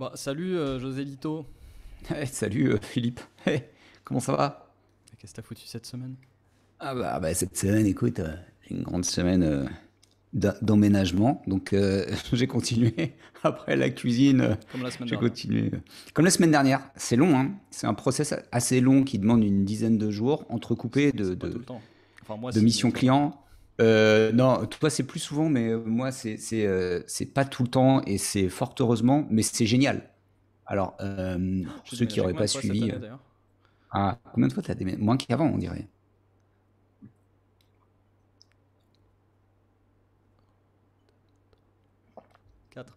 Bah, salut euh, José Lito. Eh, salut euh, Philippe. Eh, comment ça va Qu'est-ce que t'as foutu cette semaine ah bah, bah, cette semaine, écoute, euh, une grande semaine d'emménagement. Donc j'ai continué après la cuisine. Comme la semaine dernière. Continué, comme la semaine dernière. C'est long, hein C'est un process assez long qui demande une dizaine de jours, entrecoupé de, de missions clients. Euh, non, toi c'est plus souvent, mais euh, moi c'est euh, c'est pas tout le temps et c'est fort heureusement, mais c'est génial. Alors euh, ceux qui n'auraient pas suivi, ah, combien de fois t'as déménagé moins qu'avant on dirait. Quatre.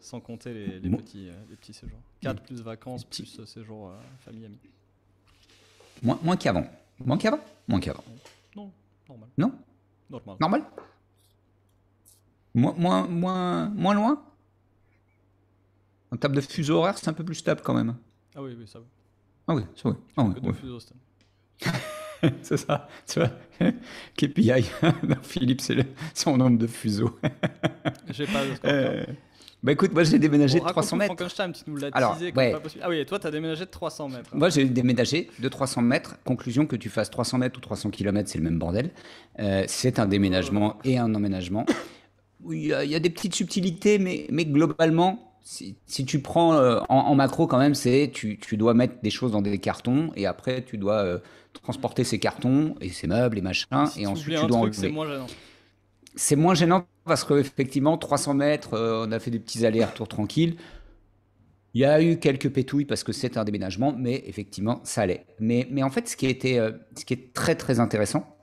Sans compter les, petits, les petits séjours. Quatre plus vacances, plus séjour famille, amis. Moins, moins qu'avant. Moins qu'avant Moins qu'avant. Non, normal. Non Normal. Moins, moins, moins, loin En table de fuseau horaire, c'est un peu plus stable quand même. Ah oui, oui, ça va. Ah oui, ça va. Ah oui, oui. fuseau c'est ça, tu vois. KPI, Philippe, c'est son nombre de fuseaux. J'ai pas de bah écoute, moi j'ai déménagé de 300 mètres. Frankenstein, tu nous l'as Alors, pas possible. Ah oui, et toi as déménagé de 300 mètres. Hein. Moi j'ai déménagé de 300 mètres. Conclusion que tu fasses 300 mètres ou 300 km, c'est le même bordel. Euh, c'est un déménagement oh. et un emménagement. Il y, a, il y a des petites subtilités, mais, mais globalement, si, tu prends euh, en, macro quand même, c'est tu, tu, dois mettre des choses dans des cartons et après tu dois euh, transporter ces cartons et ces meubles et machin et ensuite tu dois enlever c'est moins gênant parce qu'effectivement, 300 mètres, euh, on a fait des petits allers-retours tranquilles. Il y a eu quelques pétouilles parce que c'est un déménagement, mais effectivement, ça allait. Mais, mais en fait, ce qui, était, euh, ce qui est très, très intéressant,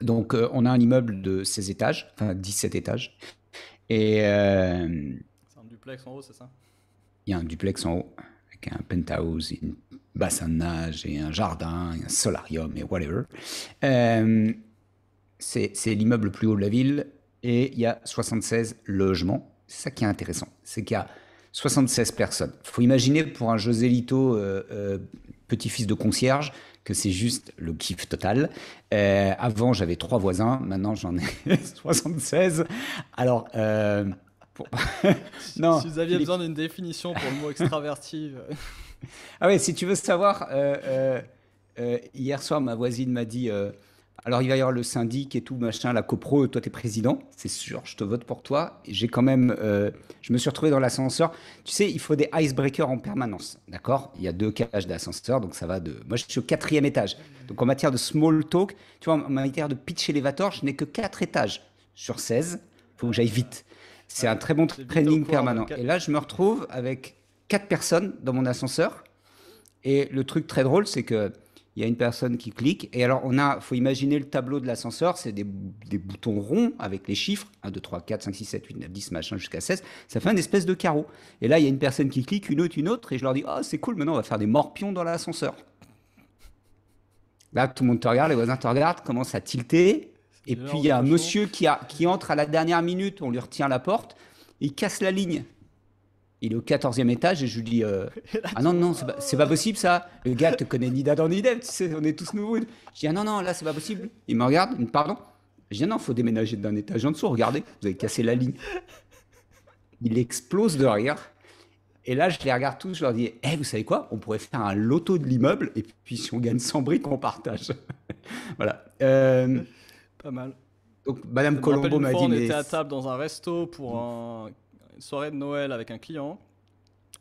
donc euh, on a un immeuble de 16 étages, enfin 17 étages. Et. c'est un duplex en haut, c'est ça Il y a un duplex en haut, avec un penthouse, une bassin de nage, et un jardin, un solarium, et whatever c'est l'immeuble le plus haut de la ville et il y a 76 logements. C'est ça qui est intéressant, c'est qu'il y a 76 personnes. Il faut imaginer pour un José Lito, euh, euh, petit-fils de concierge, que c'est juste le kiff total. Euh, avant, j'avais trois voisins, maintenant j'en ai 76. Alors, non. Si vous aviez besoin d'une définition pour le mot extraverti. ah ouais, si tu veux savoir, hier soir, ma voisine m'a dit alors, il va y avoir le syndic et tout, machin, la copro, toi, tu es président, c'est sûr, je te vote pour toi. J'ai quand même, euh, je me suis retrouvé dans l'ascenseur. Tu sais, il faut des icebreakers en permanence, d'accord Il y a deux cages d'ascenseur, donc ça va de. Moi, je suis au quatrième étage. Donc, en matière de small talk, tu vois, en matière de pitch elevator, je n'ai que quatre étages sur 16. Il faut que j'aille vite. C'est un très bon training permanent. Et là, je me retrouve avec quatre personnes dans mon ascenseur. Et le truc très drôle, c'est que il y a une personne qui clique. Et alors, on a, faut imaginer le tableau de l'ascenseur, c'est des, boutons ronds avec les chiffres 1, 2, 3, 4, 5, 6, 7, 8, 9, 10, machin, jusqu'à 16. Ça fait un espèce de carreau. Et là, il y a une personne qui clique, une autre, une autre, et je leur dis Oh, c'est cool, maintenant on va faire des morpions dans l'ascenseur. Là, tout le monde te regarde, les voisins te regardent, commencent à tilter. Et puis, il y a un monsieur qui, a, qui entre à la dernière minute, on lui retient la porte, il casse la ligne il est au 14e étage et je lui dis euh, Ah non, non, c'est pas, possible ça. Le gars te connaît ni d'Adam ni d'Eve, on est tous nouveaux. Je dis Ah non, non, là c'est pas possible. Il me regarde, il me dit Pardon Je dis ah, Non, faut déménager d'un étage en dessous, regardez, vous avez cassé la ligne. Il explose de rire. Et là, je les regarde tous, je leur dis Eh, vous savez quoi On pourrait faire un loto de l'immeuble et puis si on gagne 100 briques, on partage. voilà. Euh, pas mal. Donc, Madame Colombo m'a dit. On à table dans un resto pour un soirée de Noël avec un client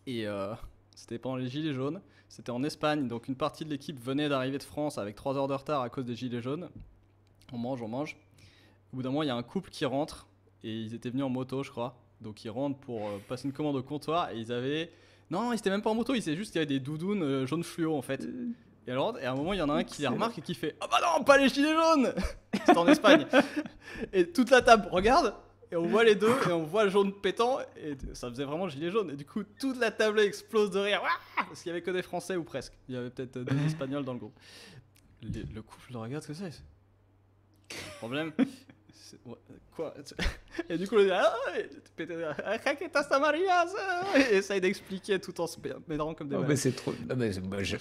et euh, c'était pendant les Gilets jaunes. C'était en Espagne, donc une partie de l'équipe venait d'arriver de France avec trois heures de retard à cause des Gilets jaunes. On mange, on mange. Au bout d'un moment, il y a un couple qui rentre et ils étaient venus en moto, je crois. Donc ils rentrent pour euh, passer une commande au comptoir et ils avaient. Non, ils étaient même pas en moto, ils étaient juste qu'il y avait des doudounes euh, jaunes fluo en fait. Et alors, à un moment, il y en a un qui les remarque et qui fait Ah bah non, pas les gilets jaunes C'est en Espagne Et toute la table regarde et on voit les deux, et on voit le jaune pétant, et ça faisait vraiment gilet jaune. Et du coup, toute la table explose de rire, parce qu'il y avait que des Français ou presque. Il y avait peut-être des Espagnols dans le groupe. le couple le regarde que ça. Problème Quoi Et du coup, le dit ah, ah, ah Maria, essaye d'expliquer tout en se mettant comme des. Oh, mais c'est trop. Non, mais, bah, je,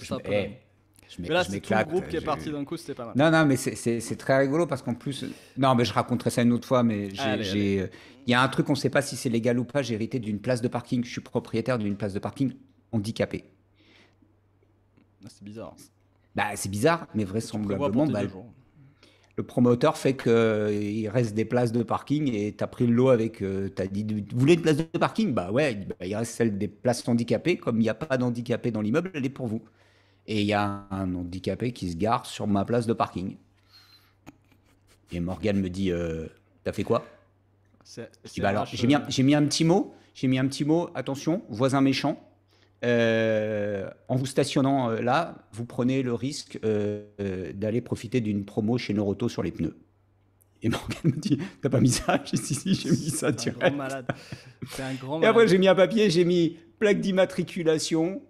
mais là, c'est tout le groupe qui est parti d'un coup, c'était pas mal. Non, non, mais c'est très rigolo parce qu'en plus. Non, mais je raconterai ça une autre fois, mais j'ai. Euh, il y a un truc, on ne sait pas si c'est légal ou pas. J'ai hérité d'une place de parking. Je suis propriétaire d'une place de parking handicapée. Ah, c'est bizarre. Bah, c'est bizarre, mais vraisemblablement. Bah, le promoteur fait qu'il euh, reste des places de parking et tu as pris le lot avec. Euh, tu as dit, vous voulez une place de parking Bah ouais, bah, il reste celle des places handicapées. Comme il n'y a pas d'handicapés dans l'immeuble, elle est pour vous et il y a un handicapé qui se gare sur ma place de parking. Et Morgane me dit euh, T'as fait quoi bah J'ai mis, euh. mis, un petit mot, j'ai mis un petit mot, attention, voisin méchant. Euh, en vous stationnant là, vous prenez le risque d'aller profiter d'une promo chez Noroto sur les pneus. Et Morgane me dit T'as pas mis ça J'ai dit Si, j'ai mis ça direct. Un un grand Et après, j'ai mis un papier, j'ai mis plaque d'immatriculation.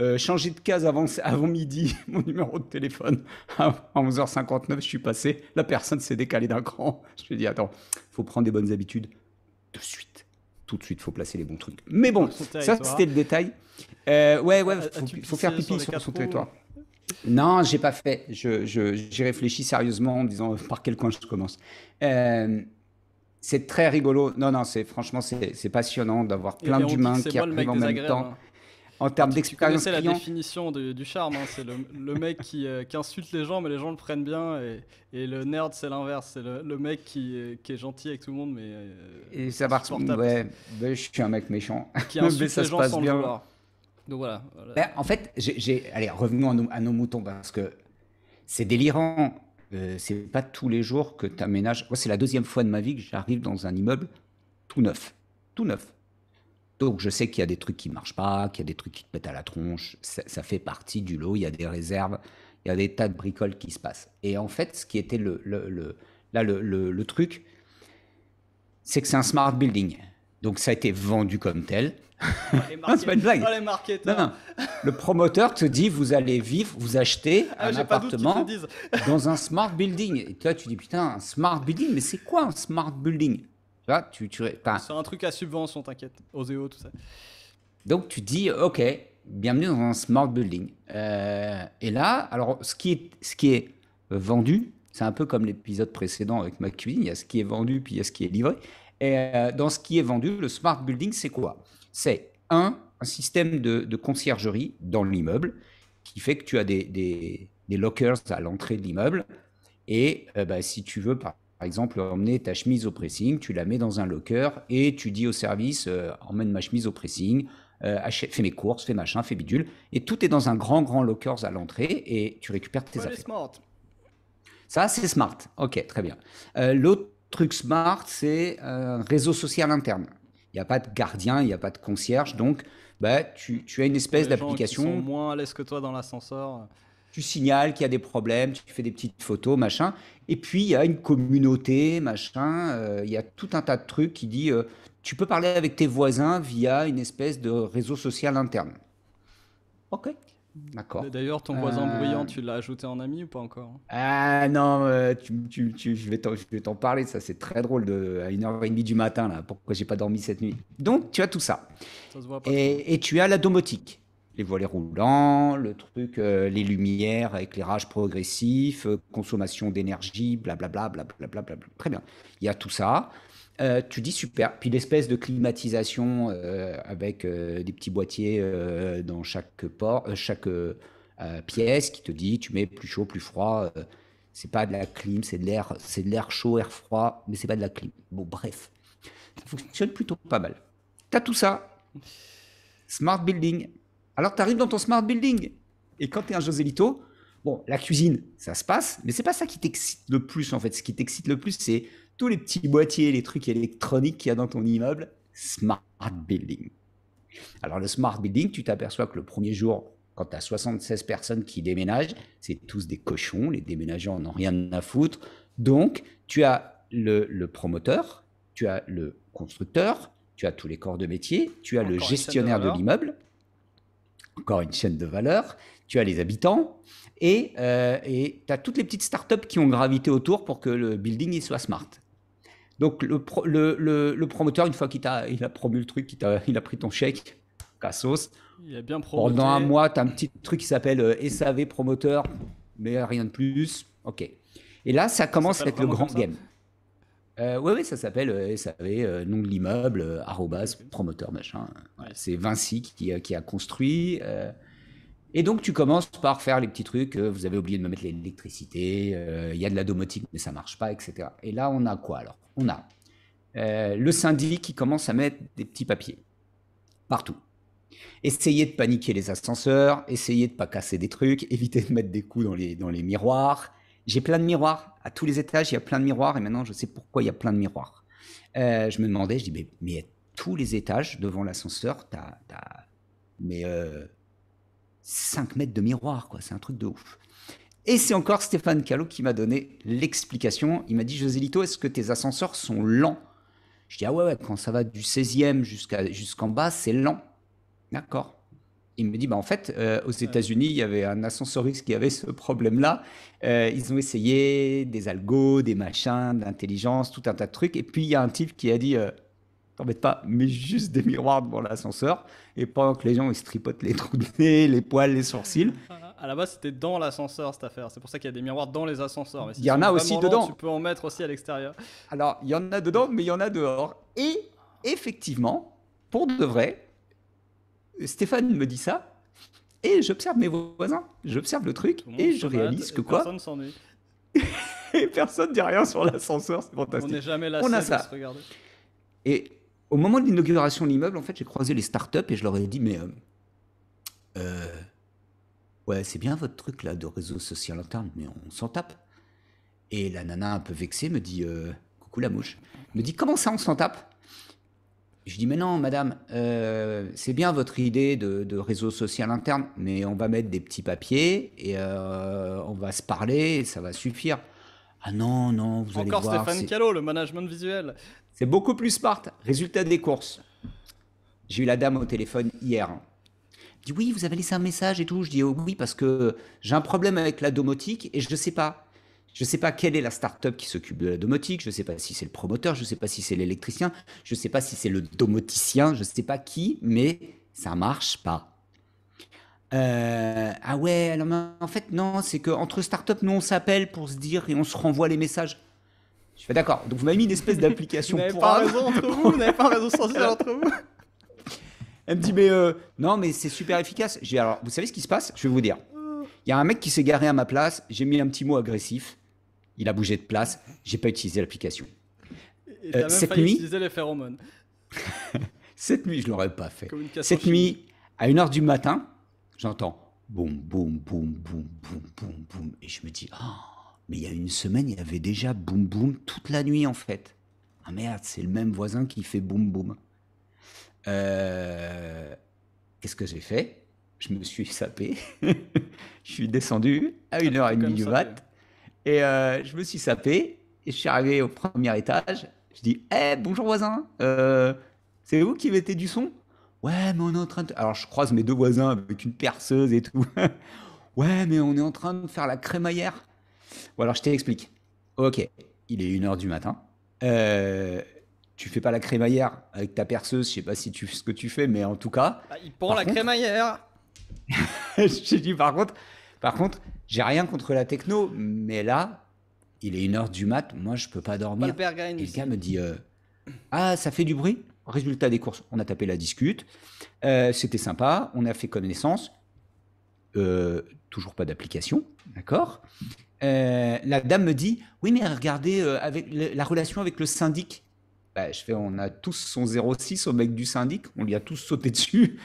Euh, changer de case avant, avant midi, mon numéro de téléphone. À 11h59, je suis passé. La personne s'est décalée d'un cran. Je lui ai dit, attends, faut prendre des bonnes habitudes de suite. Tout de suite, faut placer les bons trucs. Mais bon, ça, c'était le détail. Euh, ouais, ouais, faut, faut faire pipi sur, son territoire. Non, j'ai pas fait. J'ai réfléchi sérieusement en disant euh, par quel coin je commence. c'est très rigolo. Non, non, c'est franchement c'est passionnant d'avoir plein d'humains qui arrivent en même temps. Hein en termes d'expérience C'est la définition du charme, hein. c'est le, mec euh, qui, insulte les gens, mais les gens le prennent bien, et, le nerd, c'est l'inverse, c'est le, mec euh, qui, est gentil avec tout le monde, mais... Euh, et ça marche, ouais, ben, je suis un mec méchant. Qui insulte les gens sans bien. le Donc voilà. Ben, en fait, j'ai... Allez, revenons à nos, moutons, parce que c'est délirant. c'est pas tous les jours que tu aménages. Moi, c'est la deuxième fois de ma vie que j'arrive dans un immeuble tout neuf. Tout neuf. Donc je sais qu'il y a des trucs qui ne marchent pas, qu'il y a des trucs qui te pètent à la tronche, ça, fait partie du lot, il y a des réserves, il y a des tas de bricoles qui se passent. Et en fait, ce qui était le, le, là, le, truc, c'est que c'est un smart building. Donc ça a été vendu comme tel. c'est pas une blague. non, non. Le promoteur te dit vous allez vivre, vous achetez ah, un appartement dans un smart building. Et toi, tu dis putain, un smart building, mais c'est quoi un smart building tu, C'est un truc à subvention, t'inquiète. Oseo, tout ça. Donc tu dis, ok, bienvenue dans un smart building. Euh, et là, alors ce qui est, ce qui est vendu, c'est un peu comme l'épisode précédent avec ma cuisine, il y a ce qui est vendu, puis il y a ce qui est livré. Et euh, dans ce qui est vendu, le smart building, c'est quoi C'est un, un système de, conciergerie dans l'immeuble qui fait que tu as des, lockers à l'entrée de l'immeuble. Et euh, bah, si tu veux, par par exemple, emmener ta chemise au pressing, tu la mets dans un locker et tu dis au service, euh, emmène ma chemise au pressing, euh, achète, fais mes courses, fais machin, fais bidule. Et tout est dans un grand, grand locker à l'entrée et tu récupères tes affaires. Smart. Ça, c'est smart. Ok, très bien. Euh, l'autre truc smart, c'est un réseau social interne. Il n'y a pas de gardien, il n'y a pas de concierge, donc bah, tu, tu as une espèce d'application. moins à l'aise que toi dans l'ascenseur tu signales qu'il y a des problèmes, tu fais des petites photos, machin. Et puis, il y a une communauté, machin. Euh, il y a tout un tas de trucs qui dit euh, tu peux parler avec tes voisins via une espèce de réseau social interne. Ok. D'accord. D'ailleurs, ton voisin euh. bruyant, tu l'as ajouté en ami ou pas encore Ah non, tu, tu, je vais t'en parler, ça c'est très drôle de, à 1h30 du matin, là, pourquoi j'ai pas dormi cette nuit. Donc, tu as tout ça. et, et tu as la domotique les volets roulants, le truc, euh, les lumières, éclairage progressif, euh, consommation d'énergie, blablabla, blablabla, bla, Très bien. Il y a tout ça. Euh, tu dis super. Puis l'espèce de climatisation avec des petits boîtiers dans chaque, port, chaque pièce qui te dit tu mets plus chaud, plus froid. c'est pas de la clim, c'est de l'air, c'est de l'air chaud, air froid, mais c'est pas de la clim. Bon, bref, ça fonctionne plutôt pas mal. T'as tout ça. Smart building. Alors tu arrives dans ton smart building. Et quand tu es un Joselito, bon, la cuisine, ça se passe, mais c'est pas ça qui t'excite le plus en fait. Ce qui t'excite le plus, c'est tous les petits boîtiers, les trucs électroniques qu'il y a dans ton immeuble. Smart building. Alors le smart building, tu t'aperçois que le premier jour, quand tu as 76 personnes qui déménagent, c'est tous des cochons, les déménageants n'ont rien à foutre. Donc tu as le, promoteur, tu as le constructeur, tu as tous les corps de métier, tu as le gestionnaire de l'immeuble, encore une chaîne de valeur, tu as les habitants et euh, tu as toutes les petites startups qui ont gravité autour pour que le building il soit smart. Donc le, promoteur, une fois qu'il a, il a promu le truc, il a, pris ton chèque, cassos. Il a bien promoté. Pendant un mois, tu as un petit truc qui s'appelle euh, SAV promoteur, mais rien de plus. OK. Et là, ça commence à être le grand game. Euh, oui, ça s'appelle euh, savez, euh, nom de l'immeuble, euh, arrobas, promoteur, machin. c'est Vinci qui, qui a construit. et donc, tu commences par faire les petits trucs. vous avez oublié de me mettre l'électricité, il y a de la domotique, mais ça marche pas, etc. Et là, on a quoi alors On a le syndic qui commence à mettre des petits papiers partout. Essayez de paniquer les ascenseurs, essayez de ne pas casser des trucs, évitez de mettre des coups dans dans les miroirs, j'ai plein de miroirs. À tous les étages, il y a plein de miroirs. Et maintenant, je sais pourquoi il y a plein de miroirs. Euh, je me demandais, je dis, mais, à tous les étages, devant l'ascenseur, tu as, mais, 5 euh, mètres de miroir, quoi. C'est un truc de ouf. Et c'est encore Stéphane Callot qui m'a donné l'explication. Il m'a dit, Joselito, est-ce que tes ascenseurs sont lents Je dis, ah ouais, quand ça va du 16e jusqu'en bas, c'est lent. D'accord il me dit, bah, en fait, euh, aux États-Unis, il y avait un ascenseur X qui avait ce problème-là. Euh, ils ont essayé des algos, des machins, d'intelligence, tout un tas de trucs. Et puis, il y a un type qui a dit, euh, t'embête pas, mets juste des miroirs devant l'ascenseur. Et pendant que les gens, ils se tripotent les trous de nez, les poils, les sourcils. À la base, c'était dans l'ascenseur cette affaire. C'est pour ça qu'il y a des miroirs dans les ascenseurs. il y en a aussi dedans. tu peux en mettre aussi à l'extérieur. Alors, il y en a dedans, mais il y en a dehors. Et effectivement, pour de vrai, Stéphane me dit ça, et j'observe mes voisins, j'observe le truc, et je réalise que quoi Personne s'en et personne dit rien sur l'ascenseur, c'est fantastique. On n'est jamais là, on a ça. Et au moment de l'inauguration de l'immeuble, en fait, j'ai croisé les startups et je leur ai dit, mais. Euh, euh, ouais, c'est bien votre truc là de réseau social interne, mais on s'en tape. Et la nana, un peu vexée, me dit euh, Coucou la mouche. Me dit Comment ça, on s'en tape je dis, mais non, madame, euh, c'est bien votre idée de, réseau social interne, mais on va mettre des petits papiers et euh, on va se parler, ça va suffire. Ah non, non, vous allez voir. Encore Stéphane Callot, le management visuel. C'est beaucoup plus smart. Résultat des courses. J'ai eu la dame au téléphone hier. Elle dit, oui, vous avez laissé un message et tout. Je dis, oh oui, parce que j'ai un problème avec la domotique et je ne sais pas. Je ne sais pas quelle est la start-up qui s'occupe de la domotique, je ne sais pas si c'est le promoteur, je ne sais pas si c'est l'électricien, je ne sais pas si c'est le domoticien, je ne sais pas qui, mais ça marche pas. Euh, ah ouais, en fait, non, c'est qu'entre start-up, nous on s'appelle pour se dire et on se renvoie les messages. Je suis d'accord. Donc vous m'avez mis une espèce d'application pour. Vous n'avez pas raison entre vous, vous n'avez pas raison sans entre vous. Elle me dit, mais euh, non, mais c'est super efficace. alors, vous savez ce qui se passe Je vais vous dire. Il y a un mec qui s'est garé à ma place, j'ai mis un petit mot agressif il a bougé de place, j'ai pas utilisé l'application. Euh, cette nuit, les phéromones. cette nuit, je l'aurais pas fait. Cette nuit, à 1h du matin, j'entends boum, boum, boum, boum, boum, boum, boum, et je me dis, oh, mais il y a une semaine, il y avait déjà boum, boum toute la nuit en fait. Ah merde, c'est le même voisin qui fait boum, boum. Euh, qu'est-ce que j'ai fait Je me suis sapé. je suis descendu à 1h30 ah, du mat. Et euh, je me suis sapé, et je suis arrivé au premier étage. Je dis Eh, bonjour voisin, euh, c'est vous qui mettez du son Ouais, mais on est en train de. Alors, je croise mes deux voisins avec une perceuse et tout. ouais, mais on est en train de faire la crémaillère. Ou alors, je t'explique. Ok, il est 1h du matin. Euh, tu fais pas la crémaillère avec ta perceuse, je sais pas si tu ce que tu fais, mais en tout cas. Bah, il prend la crémaillère. je dis par contre, par contre, j'ai rien contre la techno, mais là, il est une heure du mat, moi je peux pas dormir. le, Et le gars me dit euh, Ah, ça fait du bruit Résultat des courses, on a tapé la discute. Euh, c'était sympa, on a fait connaissance. Euh, toujours pas d'application, d'accord La dame me dit Oui, mais regardez avec la relation avec le syndic. Bah, je fais, on a tous son 06 au mec du syndic, on lui a tous sauté dessus.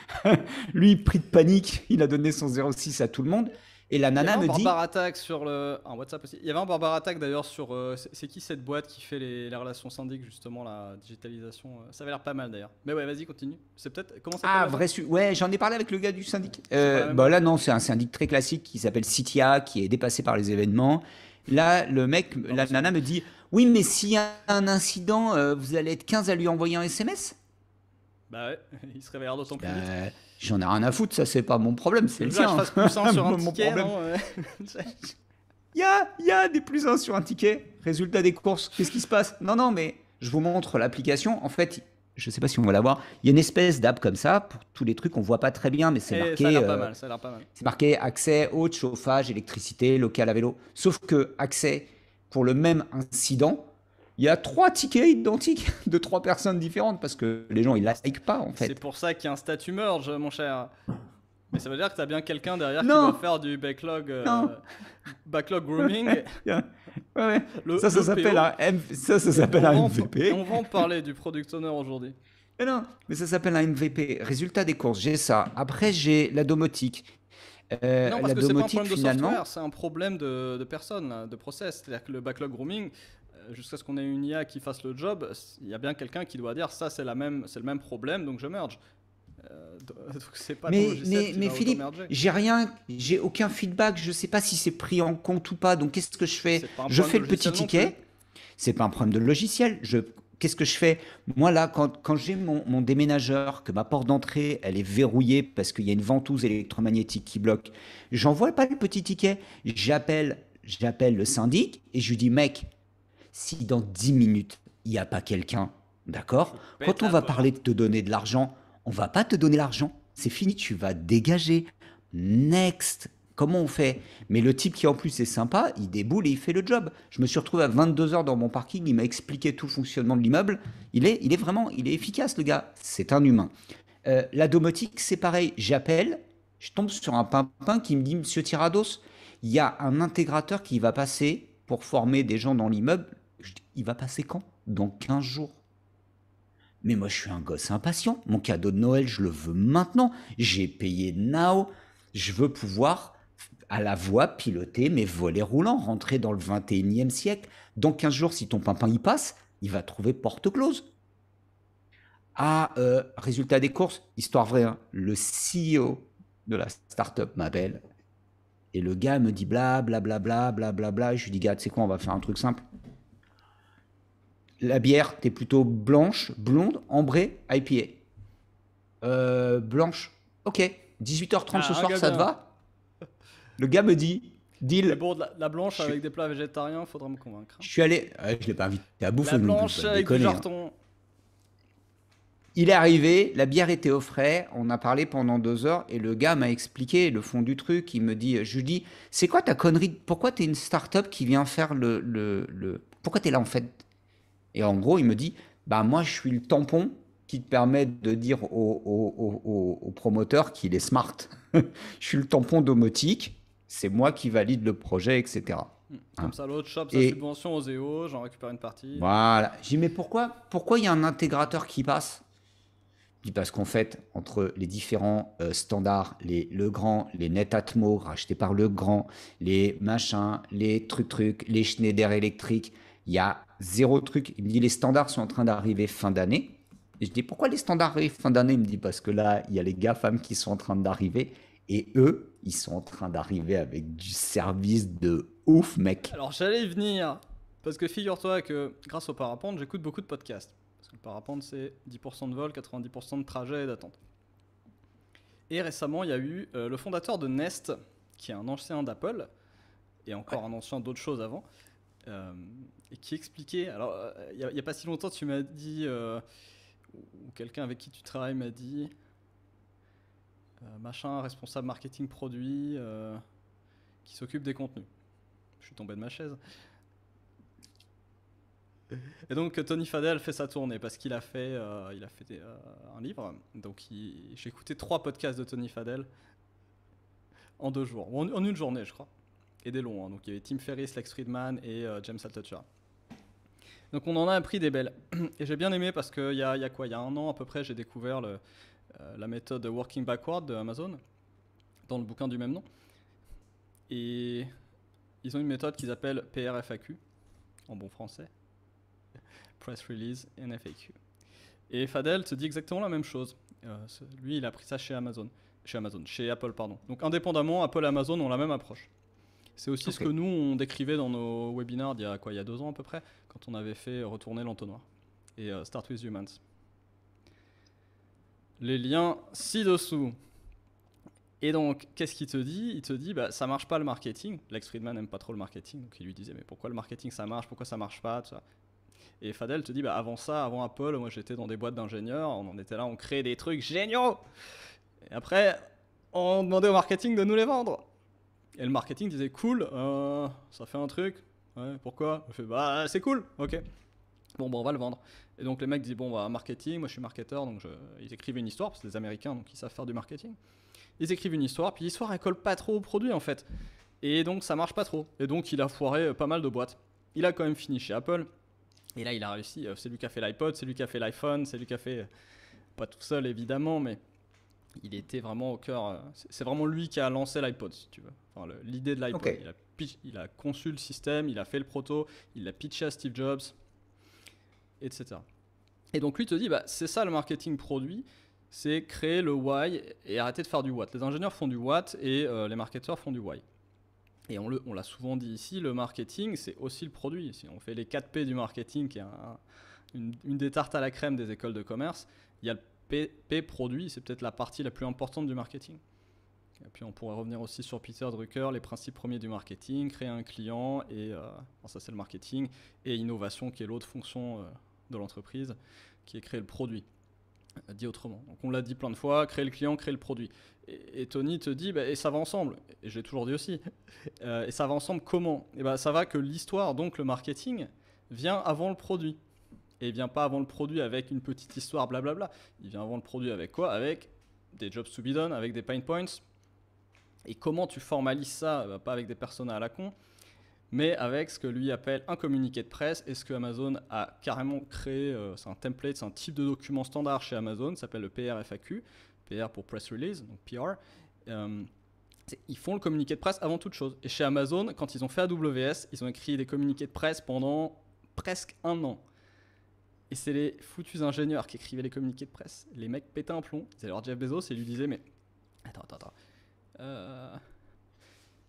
Lui, pris de panique, il a donné son 06 à tout le monde. Et la nana me dit. Il y avait un barbare attaque sur le. Un WhatsApp aussi. Il y avait un barbare attaque d'ailleurs sur. Euh, c'est qui cette boîte qui fait les, relations syndiques, justement, la digitalisation euh, Ça avait l'air pas mal d'ailleurs. Mais ouais, vas-y, continue. C'est peut-être. Comment ça Ah, vrai. Ouais, j'en ai parlé avec le gars du syndic. Euh, bah là, non, c'est un syndic très classique qui s'appelle Citia, qui est dépassé par les événements. Là, le mec, la nana me dit Oui, mais s'il y a un incident, euh, vous allez être 15 à lui envoyer un SMS Bah ouais, il se réveillera d'autant plus bah, vite. J'en ai rien à foutre, ça c'est pas mon problème, c'est le tien. Il y a, des plus 1 sur un ticket. Résultat des courses, qu'est-ce qui se passe Non, non, mais je vous montre l'application. En fait, je sais pas si on va la voir. Il y a une espèce d'app comme ça pour tous les trucs qu'on voit pas très bien, mais c'est marqué. Eh, ça a euh, pas mal. C'est marqué accès eau, chauffage, électricité, local à vélo. Sauf que accès pour le même incident, il y a trois tickets identiques de trois personnes différentes parce que les gens ils like pas en fait. C'est pour ça qu'il y a un statut merge, mon cher. Mais ça veut dire que tu as bien quelqu'un derrière qui va faire du backlog, backlog grooming. ça, ça s'appelle un, MVP. On va en parler du product owner aujourd'hui. Mais non, mais ça s'appelle un MVP. Résultat des courses, j'ai ça. Après, j'ai la domotique. Euh, non, parce la que c'est pas un problème de software, c'est un problème de, de personnes, de process. C'est-à-dire que le backlog grooming, jusqu'à ce qu'on ait une IA qui fasse le job, il y a bien quelqu'un qui doit dire ça c'est le même problème, donc je merge. Euh, pas mais, mais Philippe, j'ai rien, j'ai aucun feedback, je sais pas si c'est pris en compte ou pas. Donc qu'est-ce que je fais Je fais le petit ticket. C'est pas un problème de logiciel. Je Qu'est-ce que je fais Moi, là, quand, j'ai mon, déménageur, que ma porte d'entrée, elle est verrouillée parce qu'il y a une ventouse électromagnétique qui bloque, j'envoie pas le petit ticket. J'appelle j'appelle le syndic et je lui dis mec, si dans 10 minutes, il n'y a pas quelqu'un, d'accord Quand on va parler de te donner de l'argent, on va pas te donner l'argent. C'est fini, tu vas dégager. Next, comment on fait Mais le type qui en plus est sympa, il déboule et il fait le job. Je me suis retrouvé à 22 h dans mon parking, il m'a expliqué tout le fonctionnement de l'immeuble. Il est, il est vraiment, il est efficace le gars. C'est un humain. Euh, la domotique, c'est pareil. J'appelle, je tombe sur un pimpin qui me dit Monsieur Tirados, il y a un intégrateur qui va passer pour former des gens dans l'immeuble il va passer quand Dans 15 jours. Mais moi, je suis un gosse impatient. Mon cadeau de Noël, je le veux maintenant. J'ai payé now. Je veux pouvoir, à la voix, piloter mes volets roulants, rentrer dans le 21e siècle. Dans 15 jours, si ton pimpin y passe, il va trouver porte close. Ah, euh, résultat des courses, histoire vraie, hein. le CEO de la startup m'appelle. Et le gars me dit bla bla bla bla bla bla bla. je lui dis, gars, tu sais quoi, on va faire un truc simple la bière, t'es plutôt blanche, blonde, ambrée, IPA. Euh, blanche, ok. 18h30 ah, ce soir, ça te va Le gars me dit, deal. la, blanche avec des plats végétariens, faudra me convaincre. Hein. Je suis allé, ouais, ah, je l'ai pas invité à bouffer. La blanche avec du hein. Il est arrivé, la bière était au frais, on a parlé pendant deux heures et le gars m'a expliqué le fond du truc. Il me dit, je dis, c'est quoi ta connerie Pourquoi t'es une start-up qui vient faire le, le, le... Pourquoi t'es là en fait et en gros, il me dit, bah moi, je suis le tampon qui te permet de dire au, promoteur qu'il est smart. je suis le tampon domotique, c'est moi qui valide le projet, etc. Mmh. Comme hein. ça, l'autre chope subvention aux EO, j'en récupère une partie. Voilà. J'ai mais pourquoi pourquoi il y a un intégrateur qui passe Puis parce qu'en fait, entre les différents euh, standards, les le grand, les Netatmo rachetés par le grand, les machins, les trucs trucs, les Schneider électriques, il y a zéro truc. Il me dit les standards sont en train d'arriver fin d'année. Et je dis pourquoi les standards arrivent fin d'année Il me dit parce que là, il y a les gars-femmes qui sont en train d'arriver. Et eux, ils sont en train d'arriver avec du service de ouf, mec. Alors j'allais y venir. Parce que figure-toi que grâce au parapente, j'écoute beaucoup de podcasts. Parce que le parapente, c'est 10% de vol, 90% de trajet et d'attente. Et récemment, il y a eu euh, le fondateur de Nest, qui est un ancien d'Apple, et encore un ancien d'autres choses avant, euh, et qui expliquait. Alors, euh, il n'y a, pas si longtemps, tu m'as dit, euh, ou quelqu'un avec qui tu travailles m'a dit, machin, responsable marketing produit, qui s'occupe des contenus. Je suis tombé de ma chaise. Et donc Tony Fadel fait sa tournée parce qu'il a fait, il a fait un livre. Donc j'ai écouté trois podcasts de Tony Fadel en deux jours, ou en une journée je crois et des longs. Hein. Donc il y avait Tim Ferriss, Lex Friedman et euh, James Altucher. Donc on en a appris des belles. Et j'ai bien aimé parce qu'il y, a, quoi Il y a un an à peu près, j'ai découvert le, euh, la méthode Working Backward de Amazon, dans le bouquin du même nom. Et ils ont une méthode qu'ils appellent PRFAQ, en bon français. Press Release and FAQ. Et Fadel se dit exactement la même chose. Euh, lui, il a appris ça chez Amazon. Chez Amazon, chez Apple, pardon. Donc indépendamment, Apple et Amazon ont la même approche. C'est aussi ce que nous, on décrivait dans nos webinars il y a, quoi, il y deux ans à peu près, quand on avait fait retourner l'entonnoir et euh, Start with Humans. Les liens ci-dessous. Et donc, qu'est-ce qu'il te dit Il te dit, bah, ça marche pas le marketing. Lex Friedman n'aime pas trop le marketing, donc il lui disait, mais pourquoi le marketing ça marche, pourquoi ça marche pas, Et Fadel te dit, bah, avant ça, avant Apple, moi j'étais dans des boîtes d'ingénieurs, on en était là, on créait des trucs géniaux. Et après, on demandait au marketing de nous les vendre. Et le marketing disait cool, euh, ça fait un truc, pourquoi bah c'est cool, ok. Bon, bon, bah, on va le vendre. Et donc les mecs disaient bon, bah marketing, moi je suis marketeur, donc ils écrivent une histoire, parce que les Américains, donc ils savent faire du marketing. Ils écrivent une histoire, puis l'histoire elle colle pas trop au produit en fait. Et donc ça marche pas trop. Et donc il a foiré euh, pas mal de boîtes. Il a quand même fini chez Apple. Et là il a réussi. Euh, c'est lui qui a fait l'iPod, c'est lui qui a fait l'iPhone, c'est lui qui a fait. Pas tout seul évidemment, mais il était vraiment au cœur. C'est vraiment lui qui a lancé l'iPod si tu veux l'idée de l'iPhone, Il, a conçu le système, il a fait le proto, il l'a pitché à Steve Jobs, etc. Et donc lui te dit, bah, c'est ça le marketing produit, c'est créer le why et arrêter de faire du what. Les ingénieurs font du what et euh, les marketeurs font du why. Et on, l'a on souvent dit ici, le marketing, c'est aussi le produit. Si on fait les 4 P du marketing, qui est une, des tartes à la crème des écoles de commerce, il y a le P produit, c'est peut-être la partie la plus importante du marketing. Et puis on pourrait revenir aussi sur Peter Drucker, les principes premiers du marketing, créer un client, et euh, ça c'est le marketing, et innovation qui est l'autre fonction euh, de l'entreprise, qui est créer le produit. Euh, dit autrement. Donc on l'a dit plein de fois, créer le client, créer le produit. Et, Tony te dit, bah, et ça va ensemble, et j'ai toujours dit aussi, et ça va ensemble comment Et eh bah, ça va que l'histoire, donc le marketing, vient avant le produit. Et il vient pas avant le produit avec une petite histoire, blablabla. Il vient avant le produit avec quoi Avec des jobs to be done, avec des pain points, et comment tu formalises ça euh, bah, Pas avec des personnes à la con, mais avec ce que lui appelle un communiqué de presse et ce que Amazon a carrément créé. Euh, c'est un template, c'est un type de document standard chez Amazon, ça s'appelle le PRFAQ, PR pour Press Release, donc PR. Euh, ils font le communiqué de presse avant toute chose. Et chez Amazon, quand ils ont fait AWS, ils ont écrit des communiqués de presse pendant presque un an. Et c'est les foutus ingénieurs qui écrivaient les communiqués de presse. Les mecs pétaient un plomb. Ils allaient voir Jeff Bezos et lui disaient Mais attends, attends, attends. Euh,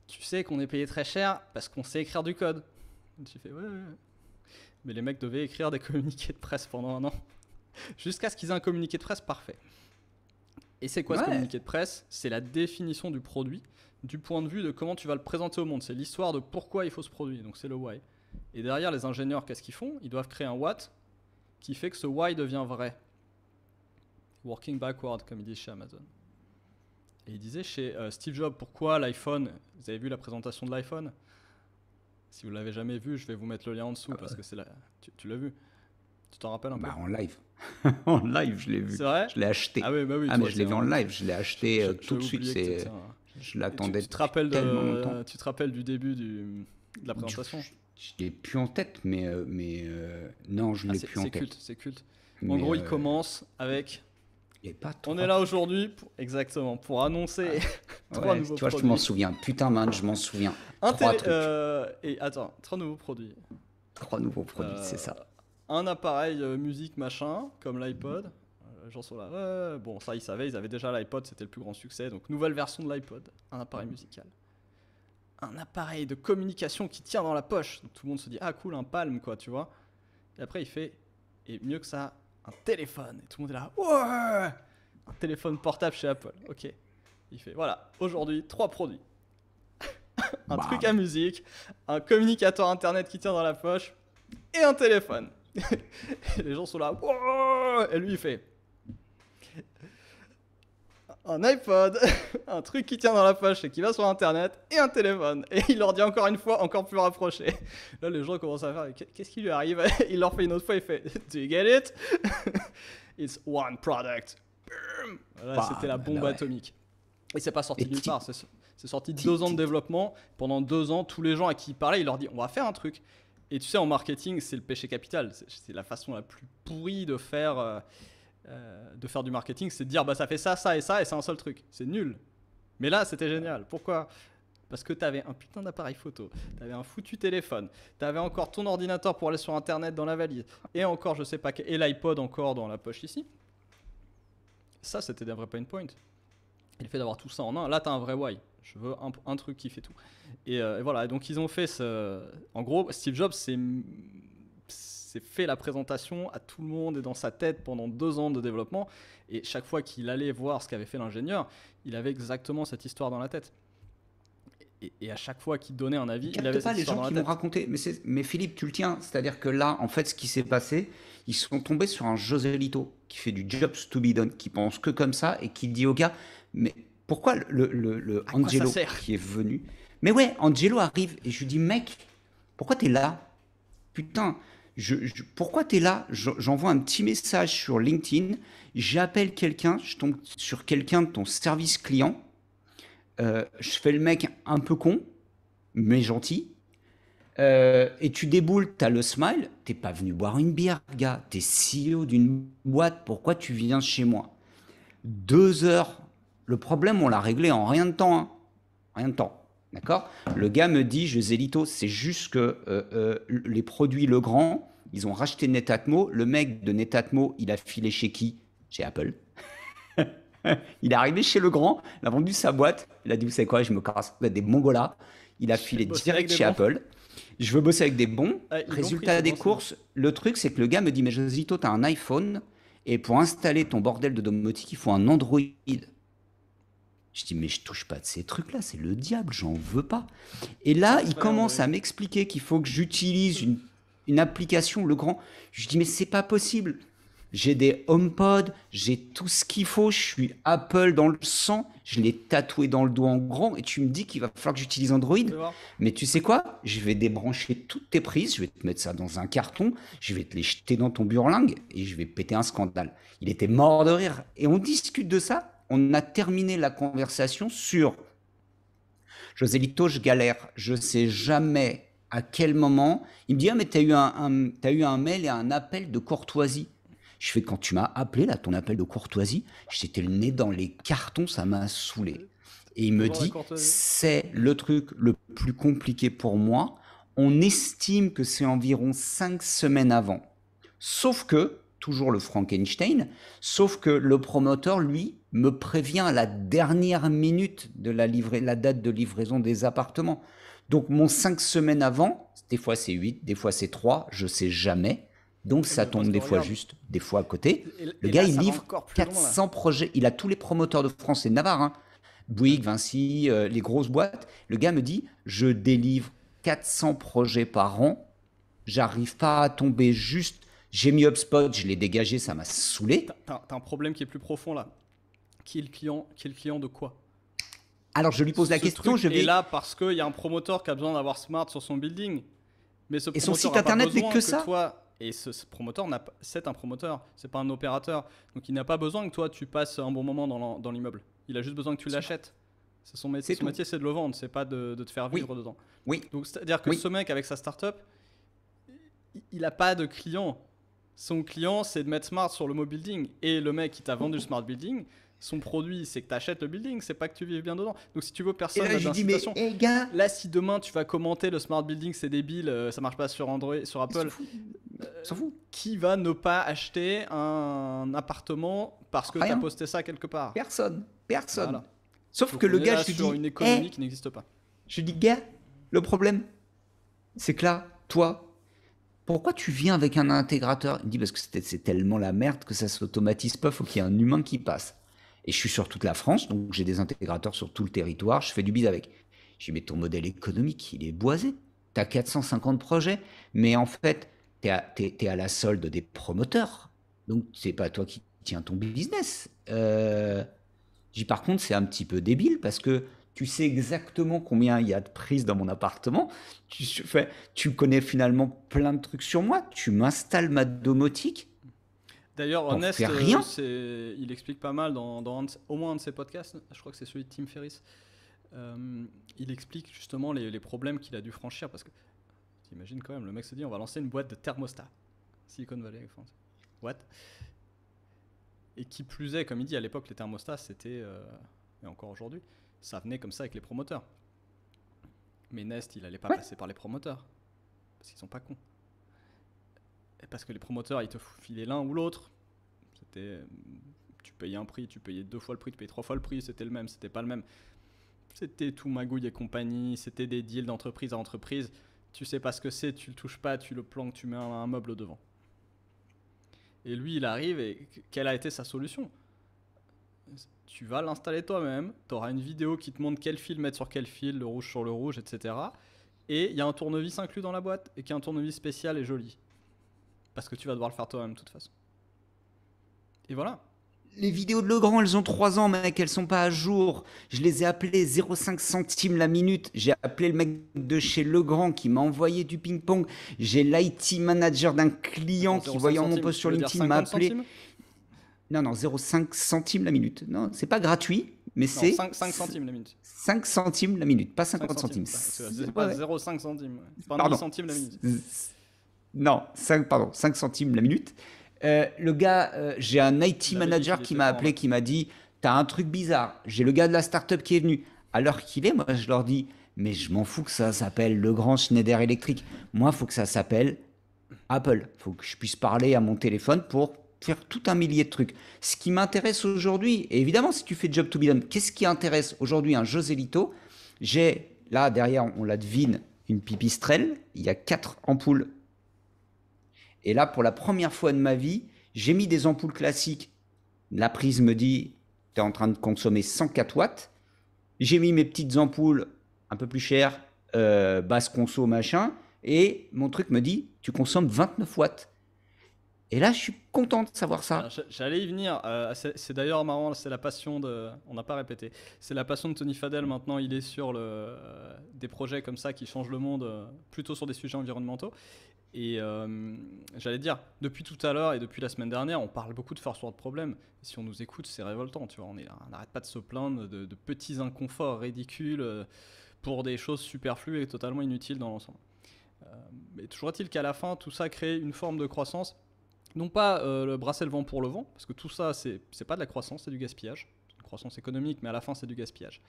tu sais qu'on est payé très cher parce qu'on sait écrire du code. Tu fait ouais, ouais, Mais les mecs devaient écrire des communiqués de presse pendant un an. Jusqu'à ce qu'ils aient un communiqué de presse parfait. Et c'est quoi ce communiqué de presse C'est la définition du produit du point de vue de comment tu vas le présenter au monde. C'est l'histoire de pourquoi il faut ce produit, donc c'est le why. Et derrière, les ingénieurs, qu'est-ce qu'ils font Ils doivent créer un what qui fait que ce why devient vrai. Working backward, comme ils disent chez Amazon. Et il disait chez euh, Steve Jobs, pourquoi l'iPhone Vous avez vu la présentation de l'iPhone Si vous l'avez jamais vu, je vais vous mettre le lien en dessous ah, parce que c'est Tu, l'as vu Tu t'en rappelles un bah, peu En live. en live, je l'ai vu. C'est vrai Je l'ai acheté. Ah, oui, bah oui, ah mais je l'ai vu en live. Je l'ai acheté euh, tout de suite. C'est... Euh, hein. Je l'attendais tu, tu, te rappelles tellement longtemps. Tu te rappelles du début du, de la présentation Je, ne l'ai plus en tête, mais, mais non, je ne ah, l'ai plus en tête. C'est culte, c'est culte. en gros, il commence avec on est là aujourd'hui, pour... exactement, pour annoncer ah. trois nouveaux Tu vois, je m'en souviens. Putain, man, je m'en souviens. trois euh, et attends, trois nouveaux produits. Trois nouveaux produits, c'est ça. Euh, un appareil euh, musique machin, comme l'iPod. Les gens sont là. bon, ça, ils savaient, ils avaient déjà l'iPod, c'était le plus grand succès. Donc, nouvelle version de l'iPod, un appareil musical un appareil de communication qui tient dans la poche. tout le monde se dit ah cool un palme quoi, tu vois. Et après il fait et mieux que ça, un téléphone. Et tout le monde est là, un téléphone portable chez Apple. Ok. Il fait, voilà, aujourd'hui, trois produits. un bah. truc à musique, un communicateur internet qui tient dans la poche et un téléphone. et les gens sont là, et lui, il fait, un iPod, un truc qui tient dans la poche et qui va sur Internet, et un téléphone. Et il leur dit encore une fois, encore plus rapproché. Là, les gens commencent à faire Qu'est-ce qui lui arrive Il leur fait une autre fois, il fait Do you get it It's one product. Voilà, bah, c'était la bombe bah atomique. Et c'est pas sorti nulle part, c'est sorti deux ans de développement. Pendant deux ans, tous les gens à qui il parlait, il leur dit On va faire un truc. Et tu sais, en marketing, c'est le péché capital. C'est la façon la plus pourrie de faire. Euh, euh, de faire du marketing, c'est de dire bah ça fait ça, ça et ça et c'est un seul truc. C'est nul. Mais là, c'était génial. Pourquoi parce que tu avais un putain d'appareil photo, tu avais un foutu téléphone, tu avais encore ton ordinateur pour aller sur internet dans la valise, et encore je sais pas, et l'iPod encore dans la poche ici. Ça, c'était des vrais pain point Et le fait d'avoir tout ça en un, là tu un vrai why. Je veux un, truc qui fait tout. Et, euh, voilà, donc ils ont fait ce. En gros, Steve Jobs c'est fait la présentation à tout le monde et dans sa tête pendant deux ans de développement. Et chaque fois qu'il allait voir ce qu'avait fait l'ingénieur, il avait exactement cette histoire dans la tête. Et, à chaque fois qu'il donnait un avis, il, avait pas cette les gens dans qui la Raconté. Mais, mais Philippe, tu le tiens. C'est-à-dire que là, en fait, ce qui s'est passé, ils sont tombés sur un José Lito qui fait du jobs to be done, qui pense que comme ça et qui dit au gars, mais pourquoi le, le, le Angelo qui est venu Mais ouais, Angelo arrive et je lui dis, mec, pourquoi t'es là Putain, pourquoi tu es là J'envoie un petit message sur LinkedIn, j'appelle quelqu'un, je tombe sur quelqu'un de ton service client, euh, je fais le mec un peu con, mais gentil, euh, et tu déboules, tu as le smile, t'es pas venu boire une bière, gars, T'es es CEO d'une boîte, pourquoi tu viens chez moi Deux heures, le problème, on l'a réglé en rien de temps, hein. rien de temps. D'accord Le gars me dit, je Lito, c'est juste que euh, euh, les produits Legrand, ils ont racheté Netatmo. Le mec de Netatmo, il a filé chez qui Chez Apple. il est arrivé chez Legrand, il a vendu sa boîte. Il a dit, vous savez quoi, je me casse des mongolas. Il a filé direct chez Apple. Je veux bosser avec des bons. Ah, Résultat des courses, le truc, c'est que le gars me dit, mais tu as un iPhone. Et pour installer ton bordel de domotique, il faut un Android. Je dis, mais je touche pas de ces trucs-là, c'est le diable, j'en veux pas. Et là, il commence à m'expliquer qu'il faut que j'utilise une, application, le grand. Je dis, mais c'est pas possible. J'ai des HomePod, j'ai tout ce qu'il faut, je suis Apple dans le sang, je l'ai tatoué dans le dos en grand, et tu me dis qu'il va falloir que j'utilise Android. Mais tu sais quoi Je vais débrancher toutes tes prises, je vais te mettre ça dans un carton, je vais te les jeter dans ton burlingue, et je vais péter un scandale. Il était mort de rire. Et on discute de ça, on a terminé la conversation sur José Lito, je galère, je sais jamais à quel moment. Il me dit Ah, mais t'as eu un, as eu un mail et un appel de courtoisie. Je fais Quand tu m'as appelé, là, ton appel de courtoisie, j'étais le nez dans les cartons, ça m'a saoulé. Et il me dit C'est le truc le plus compliqué pour moi. On estime que c'est environ cinq semaines avant. Sauf que toujours le Frankenstein, sauf que le promoteur, lui, me prévient à la dernière minute de la, la date de livraison des appartements. Donc mon cinq semaines avant, des fois c'est huit des fois c'est trois, je sais jamais. Donc ça tombe des fois juste, des fois à côté. le gars, il livre 400 projets. Il a tous les promoteurs de France et Navarre, hein. Bouygues, Vinci, euh, les grosses boîtes. Le gars me dit, je délivre 400 projets par an. J'arrive pas à tomber juste j'ai mis HubSpot, je l'ai dégagé, ça m'a saoulé. T'as un problème qui est plus profond là. Qui est le client Qui client de quoi Alors je lui pose la question. je vais... est là parce qu'il y a un promoteur qui a besoin d'avoir Smart sur son building. Mais ce et son site internet n'est que, ça. et ce, promoteur, c'est un promoteur, c'est pas un opérateur. Donc il n'a pas besoin que toi tu passes un bon moment dans l'immeuble. Il a juste besoin que tu l'achètes. C'est son métier, c'est de le vendre, c'est pas de, te faire vivre dedans. Oui. Donc c'est-à-dire que ce mec avec sa start-up, il n'a pas de client son client, c'est de mettre smart sur le mot building. Et le mec qui t'a vendu le smart building, son produit, c'est que tu achètes le building, c'est pas que tu vives bien dedans. Donc si tu veux, personne n'a d'incitation. là, si demain tu vas commenter le smart building, c'est débile, euh, ça marche pas sur Android, sur Apple. Euh, qui va ne pas acheter un appartement parce que tu as posté ça quelque part Personne, personne. Sauf que le gars, je dis, une économie qui n'existe pas. Je dis, gars, le problème, c'est que là, toi, pourquoi tu viens avec un intégrateur Il dit parce que c'est tellement la merde que ça s'automatise pas, faut qu'il y ait un humain qui passe. Et je suis sur toute la France, donc j'ai des intégrateurs sur tout le territoire, je fais du bid avec. Je dis mais ton modèle économique, il est boisé. Tu as 450 projets, mais en fait, tu es, à la solde des promoteurs. Donc c'est pas toi qui tiens ton business. Euh, lui dis par contre, c'est un petit peu débile parce que tu sais exactement combien il y a de prises dans mon appartement, tu, fais, tu connais finalement plein de trucs sur moi, tu m'installes ma domotique. D'ailleurs, Honest, euh, rien. il explique pas mal dans, au moins un de ses podcasts, je crois que c'est celui de Tim Ferriss. Euh, il explique justement les, problèmes qu'il a dû franchir parce que t'imagines quand même, le mec se dit on va lancer une boîte de thermostat. Silicon Valley, France. What Et qui plus est, comme il dit à l'époque, les thermostats c'était, euh, et encore aujourd'hui, ça venait comme ça avec les promoteurs. Mais Nest, il allait pas passer par les promoteurs. Parce qu'ils sont pas cons. Et parce que les promoteurs, ils te filaient l'un ou l'autre. C'était. Euh, tu payais un prix, tu payais deux fois le prix, tu payais trois fois le prix, c'était le même, c'était pas le même. C'était tout magouille et compagnie, c'était des deals d'entreprise à entreprise. Tu sais pas ce que c'est, tu le touches pas, tu le planques, tu mets un meuble devant. Et lui, il arrive et quelle a été sa solution tu vas l'installer toi-même, tu auras une vidéo qui te montre quel fil mettre sur quel fil, le rouge sur le rouge, etc. Et il y a un tournevis inclus dans la boîte, et qui est un tournevis spécial et joli. Parce que tu vas devoir le faire toi-même de toute façon. Et voilà. Les vidéos de Legrand, elles ont 3 ans, mec, elles sont pas à jour. Je les ai appelées 0,5 centimes la minute. J'ai appelé le mec de chez Legrand qui m'a envoyé du ping-pong. J'ai l'IT manager d'un client qui, voyant mon poste sur LinkedIn, m'a appelé. Non, non, 0,5 centimes la minute. Non, c'est pas gratuit, mais c'est. 5, 5, centimes la minute. 5 centimes la minute, pas 50 centimes. C'est pas, 0,5 centimes. C'est pas pardon. centimes la minute. Non, pardon, 5 centimes la minute. le gars, j'ai un IT manager qui m'a appelé, qui m'a dit T'as un truc bizarre. J'ai le gars de la start-up qui est venu. À l'heure qu'il est, moi, je leur dis Mais je m'en fous que ça s'appelle le grand Schneider électrique. Moi, il faut que ça s'appelle Apple. Il faut que je puisse parler à mon téléphone pour faire tout un millier de trucs. Ce qui m'intéresse aujourd'hui, et évidemment, si tu fais Job to be done, qu'est-ce qui intéresse aujourd'hui un José Lito J'ai là derrière, on la devine, une pipistrelle. Il y a quatre ampoules. Et là, pour la première fois de ma vie, j'ai mis des ampoules classiques. La prise me dit, tu es en train de consommer 104 watts. J'ai mis mes petites ampoules un peu plus chères, euh, basse conso, machin. Et mon truc me dit, tu consommes 29 watts. Et là, je suis content de savoir ça. Ah, j'allais y venir. Euh, c'est d'ailleurs marrant, c'est la passion de. On n'a pas répété. C'est la passion de Tony Fadel. Maintenant, il est sur le, euh, des projets comme ça qui changent le monde, euh, plutôt sur des sujets environnementaux. Et j'allais dire, depuis tout à l'heure et depuis la semaine dernière, on parle beaucoup de First de problèmes. Si on nous écoute, c'est révoltant. Tu vois, on n'arrête pas de se plaindre de, de petits inconforts ridicules pour des choses superflues et totalement inutiles dans l'ensemble. mais toujours est-il qu'à la fin, tout ça crée une forme de croissance non pas euh, le brasser le vent pour le vent, parce que tout ça, c'est pas de la croissance, c'est du gaspillage. Une croissance économique, mais à la fin, c'est du gaspillage.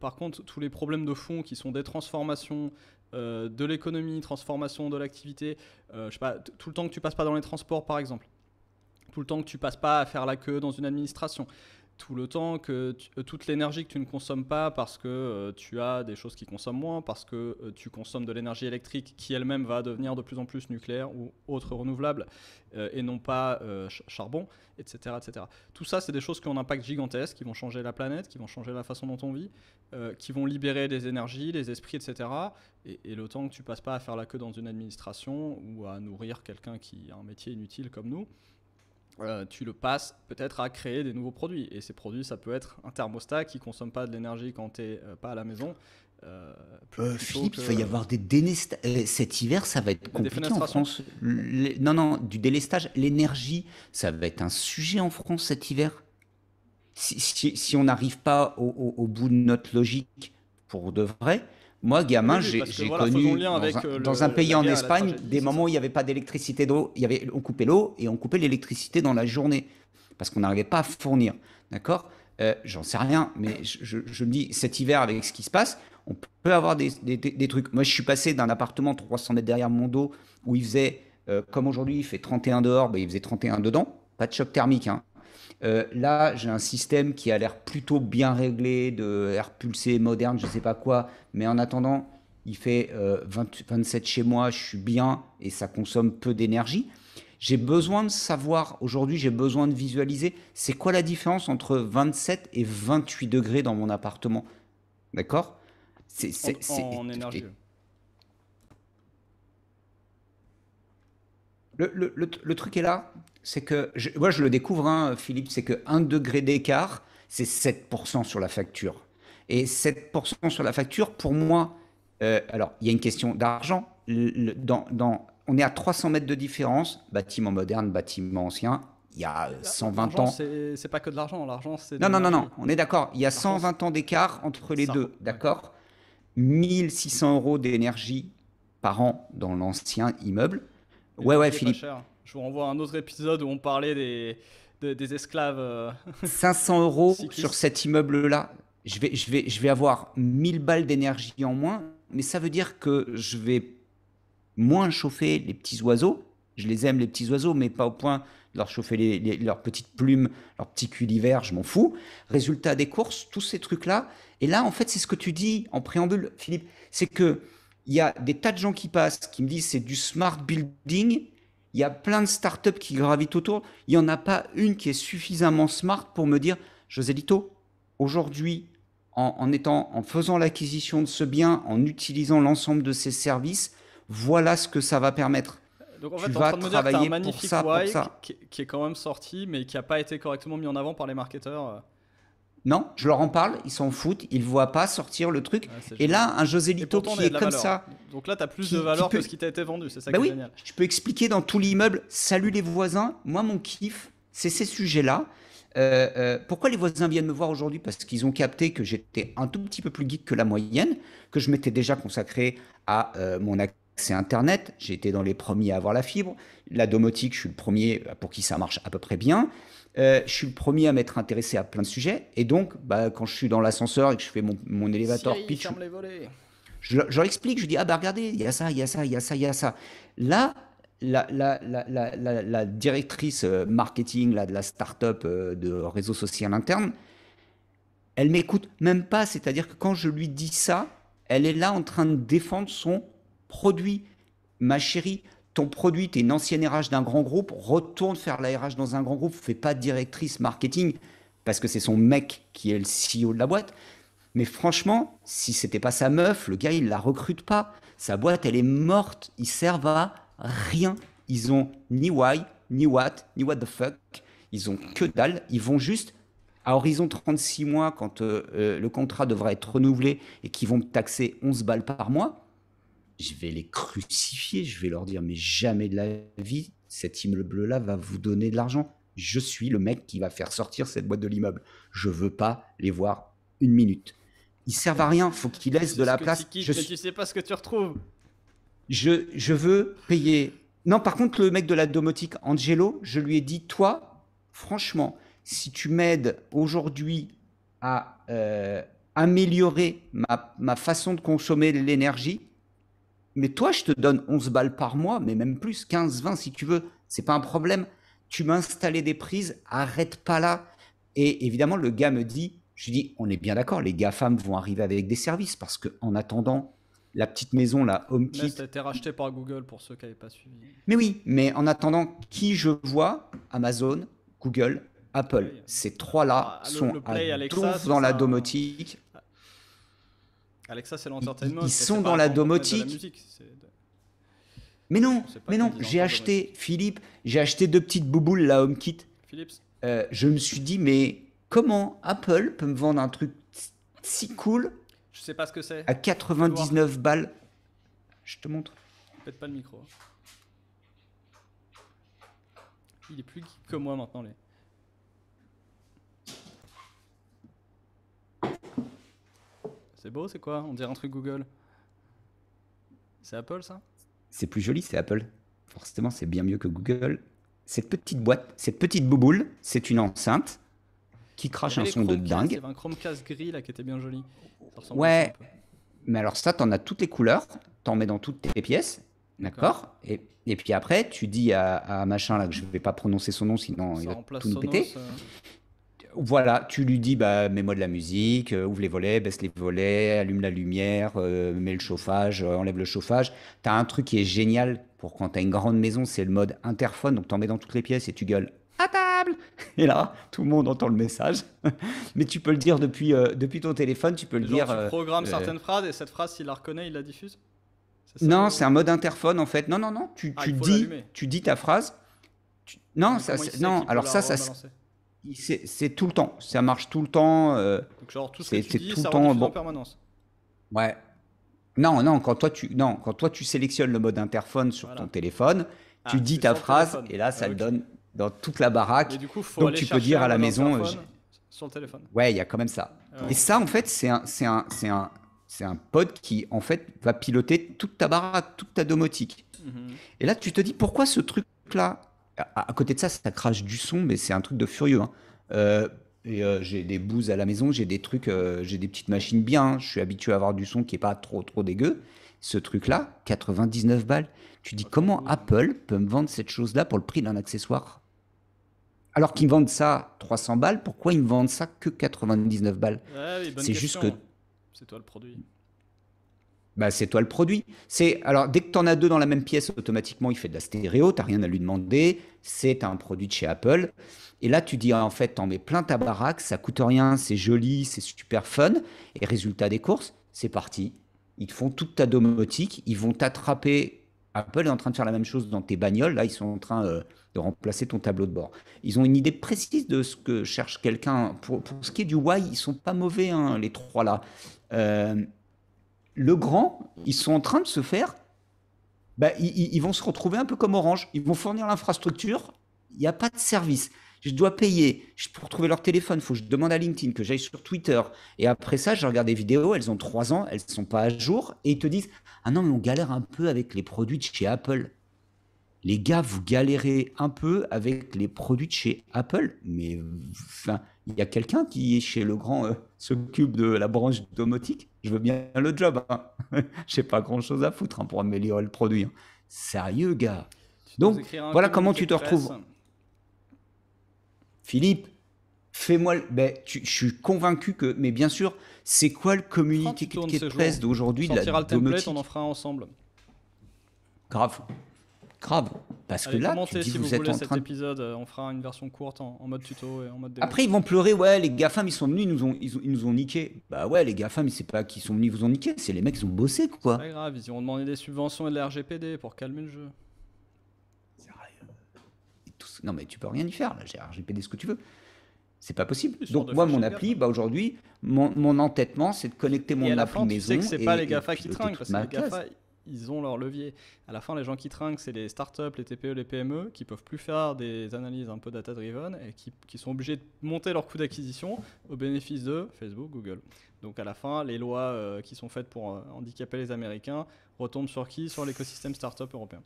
Par contre, tous les problèmes de fond qui sont des transformations euh, de l'économie, transformations de l'activité, euh, je sais pas, tout le temps que tu passes pas dans les transports, par exemple, tout le temps que tu passes pas à faire la queue dans une administration, tout le temps, que euh, toute l'énergie que tu ne consommes pas parce que euh, tu as des choses qui consomment moins, parce que euh, tu consommes de l'énergie électrique qui elle-même va devenir de plus en plus nucléaire ou autre renouvelable et non pas charbon, etc., etc. Tout ça, c'est des choses qui ont un impact gigantesque, qui vont changer la planète, qui vont changer la façon dont on vit, qui vont libérer des énergies, des esprits, etc. Et, le temps que tu passes pas à faire la queue dans une administration ou à nourrir quelqu'un qui a un métier inutile comme nous, euh, tu le passes peut-être à créer des nouveaux produits. Et ces produits, ça peut être un thermostat qui ne consomme pas de l'énergie quand tu n'es euh, pas à la maison. Euh, Philippe, il va y avoir des délestages. Cet hiver, ça va être compliqué en France. Non, non, du délestage, l'énergie, ça va être un sujet en France cet hiver. Si, on n'arrive pas au, au, bout de notre logique pour de vrai, moi, gamin, j'ai connu dans, euh, un, pays en Espagne des moments où il n'y avait pas d'électricité d'eau. Il avait, on coupait l'eau et on coupait l'électricité dans la journée parce qu'on n'arrivait pas à fournir. D'accord euh, J'en sais rien, mais je, me dis, cet hiver, avec ce qui se passe, on peut avoir des, trucs. Moi, je suis passé d'un appartement 300 mètres derrière mon dos où il faisait, euh, comme aujourd'hui, il fait 31 dehors, ben, il faisait 31 dedans. Pas de choc thermique, hein. Euh, là, j'ai un système qui a l'air plutôt bien réglé, de air pulsé, moderne, je ne sais pas quoi. Mais en attendant, il fait 27 euh, chez moi, je suis bien et ça consomme peu d'énergie. J'ai besoin de savoir, aujourd'hui, j'ai besoin de visualiser, c'est quoi la différence entre 27 et 28 degrés dans mon appartement D'accord c'est, c'est, énergie. le, truc est là, c'est que, moi je le découvre, hein, Philippe, c'est que 1 degré d'écart, c'est 7% sur la facture. Et 7% sur la facture, pour moi, euh, alors il y a une question d'argent. Dans, on est à 300 mètres de différence, bâtiment moderne, bâtiment ancien, il y a 120 ans. C'est pas que de l'argent, l'argent c'est. Non, non, non, non, on est d'accord. Il y a 120 ans d'écart entre les deux, d'accord 1600 euros d'énergie par an dans l'ancien immeuble. Ouais, ouais, Philippe. Je vous renvoie à un autre épisode où on parlait des, des, esclaves. 500 euh, euros sur cet immeuble-là. Je vais, je, vais, je vais avoir 1000 balles d'énergie en moins, mais ça veut dire que je vais moins chauffer les petits oiseaux. Je les aime, les petits oiseaux, mais pas au point de leur chauffer les, leurs petites plumes, leurs petits culs d'hiver, je m'en fous. Résultat des courses, tous ces trucs-là. Et là, en fait, c'est ce que tu dis en préambule, Philippe. C'est que il y a des tas de gens qui passent, qui me disent c'est du smart building il y a plein de startups qui gravitent autour. Il n'y en a pas une qui est suffisamment smart pour me dire, José Lito, aujourd'hui, en, étant, en faisant l'acquisition de ce bien, en utilisant l'ensemble de ces services, voilà ce que ça va permettre. Donc en fait, tu en vas train de me dire un magnifique pour ça, qui, est quand même sorti, mais qui n'a pas été correctement mis en avant par les marketeurs. Euh. Non, je leur en parle, ils s'en foutent, ils voient pas sortir le truc. et là, un José Lito qui est comme ça. Donc là, tu as plus de valeur que ce qui t'a été vendu, c'est ça bah qui est oui, Je peux expliquer dans tout l'immeuble Salut les voisins, moi mon kiff, c'est ces sujets-là. Euh, euh, pourquoi les voisins viennent me voir aujourd'hui Parce qu'ils ont capté que j'étais un tout petit peu plus geek que la moyenne, que je m'étais déjà consacré à euh, mon accès Internet. J'ai été dans les premiers à avoir la fibre. La domotique, je suis le premier pour qui ça marche à peu près bien. Euh, je suis le premier à m'être intéressé à plein de sujets. Et donc, bah, quand je suis dans l'ascenseur et que je fais mon, mon elevator pitch, Je, leur explique, je dis, ah bah regardez, il y a ça, il y a ça, il y a ça, il y a ça. Là, la, directrice euh, marketing là, de la start-up euh, de réseau social interne, elle m'écoute même pas. C'est-à-dire que quand je lui dis ça, elle est là en train de défendre son produit. Ma chérie, ton produit, tu es une ancienne RH d'un grand groupe, retourne faire la RH dans un grand groupe, fais pas de directrice marketing parce que c'est son mec qui est le CEO de la boîte. Mais franchement, si c'était pas sa meuf, le gars, il la recrute pas. Sa boîte, elle est morte. Ils servent à rien. Ils ont ni why, ni what, ni what the fuck. Ils ont que dalle. Ils vont juste à horizon 36 mois, quand euh, euh, le contrat devrait être renouvelé et qu'ils vont taxer 11 balles par mois je vais les crucifier, je vais leur dire, mais jamais de la vie, cet immeuble-là va vous donner de l'argent. Je suis le mec qui va faire sortir cette boîte de l'immeuble. Je veux pas les voir une minute. Ils servent à rien, faut qu'ils laissent de la place. Tu je ne sais pas ce que tu retrouves. Je, je veux payer. Non, par contre, le mec de la domotique, Angelo, je lui ai dit, toi, franchement, si tu m'aides aujourd'hui à euh, améliorer ma, ma façon de consommer l'énergie, mais toi, je te donne 11 balles par mois, mais même plus, 15, 20 si tu veux, c'est pas un problème. Tu m'as des prises, arrête pas là. Et évidemment, le gars me dit, je dis, on est bien d'accord, les gars femmes vont arriver avec des services parce que en attendant, la petite maison, la home kit, ça a été racheté par Google pour ceux qui n'avaient pas suivi. Mais oui, mais en attendant, qui je vois Amazon, Google, Apple. Ces trois-là ah, sont dans la domotique. Alexa, c'est l'entertainment. Ils, sont dans la domotique. mais non, mais non, j'ai acheté, Philippe, j'ai acheté deux petites bouboules, la HomeKit. Euh, je me suis dit, mais comment Apple peut me vendre un truc si cool Je sais pas ce que c'est. À 99 balles. Je te montre. Pète pas le micro. Il est plus que moi maintenant, les. C'est beau, c'est quoi On dirait un truc Google. C'est Apple, ça C'est plus joli, c'est Apple. Forcément, c'est bien mieux que Google. Cette petite boîte, cette petite bouboule, c'est une enceinte qui crache un son de dingue. Il un Chromecast gris là qui était bien joli. ouais, mais alors ça, t'en as toutes les couleurs, t'en mets dans toutes tes pièces, d'accord et, puis après, tu dis à, machin là que je vais pas prononcer son nom sinon il va tout nous péter. Voilà, tu lui dis, bah, mets-moi de la musique, euh, ouvre les volets, baisse les volets, allume la lumière, euh, mets le chauffage, euh, enlève le chauffage. Tu as un truc qui est génial pour quand tu as une grande maison, c'est le mode interphone, donc tu mets dans toutes les pièces et tu gueules à table Et là, tout le monde entend le message. Mais tu peux le dire depuis, depuis ton téléphone, tu peux le dire. Tu programmes certaines phrases et cette phrase, il la reconnaît, il la diffuse Non, c'est un mode interphone en fait. Non, non, non, tu, ah, dis, tu dis ta phrase. Non, ça, non. alors ça, ça. C'est tout le temps, ça marche tout le temps. Euh, genre tout ce que tu ça le temps, bon. en permanence. Ouais. Non, non, quand toi tu, non, quand toi tu sélectionnes le mode interphone sur ton téléphone, ah, tu dis ta phrase et là ça ah, le donne dans toute la baraque. Et du coup, faut Donc tu peux dire à la maison. Euh, sur le téléphone. Ouais, il y a quand même ça. Ah et ça en fait c'est un, c'est un, c'est un, c'est un pod qui en fait va piloter toute ta baraque, toute ta domotique. Mhm. Et là tu te dis pourquoi ce truc là à, côté de ça, ça crache du son, mais c'est un truc de furieux. Hein. Euh, et euh, j'ai des bouses à la maison, j'ai des trucs, euh, j'ai des petites machines bien. Hein. Je suis habitué à avoir du son qui est pas trop trop dégueu. Ce truc-là, 99 balles. Tu dis comment Apple peut me vendre cette chose-là pour le prix d'un accessoire Alors qu'ils vendent ça 300 balles, pourquoi ils me vendent ça que 99 balles C'est juste que hein. c'est toi le produit. Bah, c'est toi le produit. C'est alors dès que tu en as deux dans la même pièce, automatiquement il fait de la stéréo, Tu n'as rien à lui demander. C'est un produit de chez Apple. Et là, tu dis ah, en fait, en mets plein ta baraque, ça coûte rien, c'est joli, c'est super fun. Et résultat des courses, c'est parti. Ils font toute ta domotique, ils vont t'attraper. Apple est en train de faire la même chose dans tes bagnoles. Là, ils sont en train euh, de remplacer ton tableau de bord. Ils ont une idée précise de ce que cherche quelqu'un. Pour, ce qui est du why, ils sont pas mauvais, hein, les trois là. Euh, le grand, ils sont en train de se faire. Bah, ils, vont se retrouver un peu comme Orange. Ils vont fournir l'infrastructure. Il n'y a pas de service je dois payer pour trouver leur téléphone, il faut que je demande à LinkedIn, que j'aille sur Twitter. Et après ça, je regarde des vidéos, elles ont trois ans, elles ne sont pas à jour, et ils te disent Ah non, mais on galère un peu avec les produits de chez Apple. Les gars, vous galérez un peu avec les produits de chez Apple, mais enfin, il y a quelqu'un qui, est chez le grand euh, s'occupe de la branche domotique. Je veux bien le job. Hein. J'ai pas grand-chose à foutre hein, pour améliorer le produit. Hein. Sérieux, gars. Donc, voilà comment tu te retrouves. Philippe, fais-moi. Ben, je suis convaincu que. Mais bien sûr, c'est quoi le communiqué qui presse d'aujourd'hui de la domotique On en fera ensemble. Grave. Grave. Parce que là, tu dis, si vous, êtes en cet épisode, euh, on fera une version courte en, mode tuto et en mode Après, ils vont pleurer, ouais, les GAFAM, ils sont venus, ils nous ont, ils, nous ont niqué. Bah ouais, les GAFAM, c'est pas qu'ils sont venus, ils vous ont niqué, c'est les mecs qui ont bossé, quoi. C'est pas grave, ils ont demandé des subventions et de l'rgpd pour calmer le jeu. Non, mais tu peux rien y faire, j'ai RGPD, ce que tu veux. C'est pas possible. Donc moi, mon appli, bah, aujourd'hui, mon, entêtement, c'est de connecter mon appli maison. Tu que c'est pas les GAFA qui trinquent, parce que les GAFA, ils ont leur levier. À la fin, les gens qui trinquent, c'est les startups, les TPE, les PME, qui peuvent plus faire des analyses un peu data-driven et qui, sont obligés de monter leur coût d'acquisition au bénéfice de Facebook, Google. Donc à la fin, les lois euh, qui sont faites pour euh, handicaper les Américains retombent sur qui Sur l'écosystème startup européen.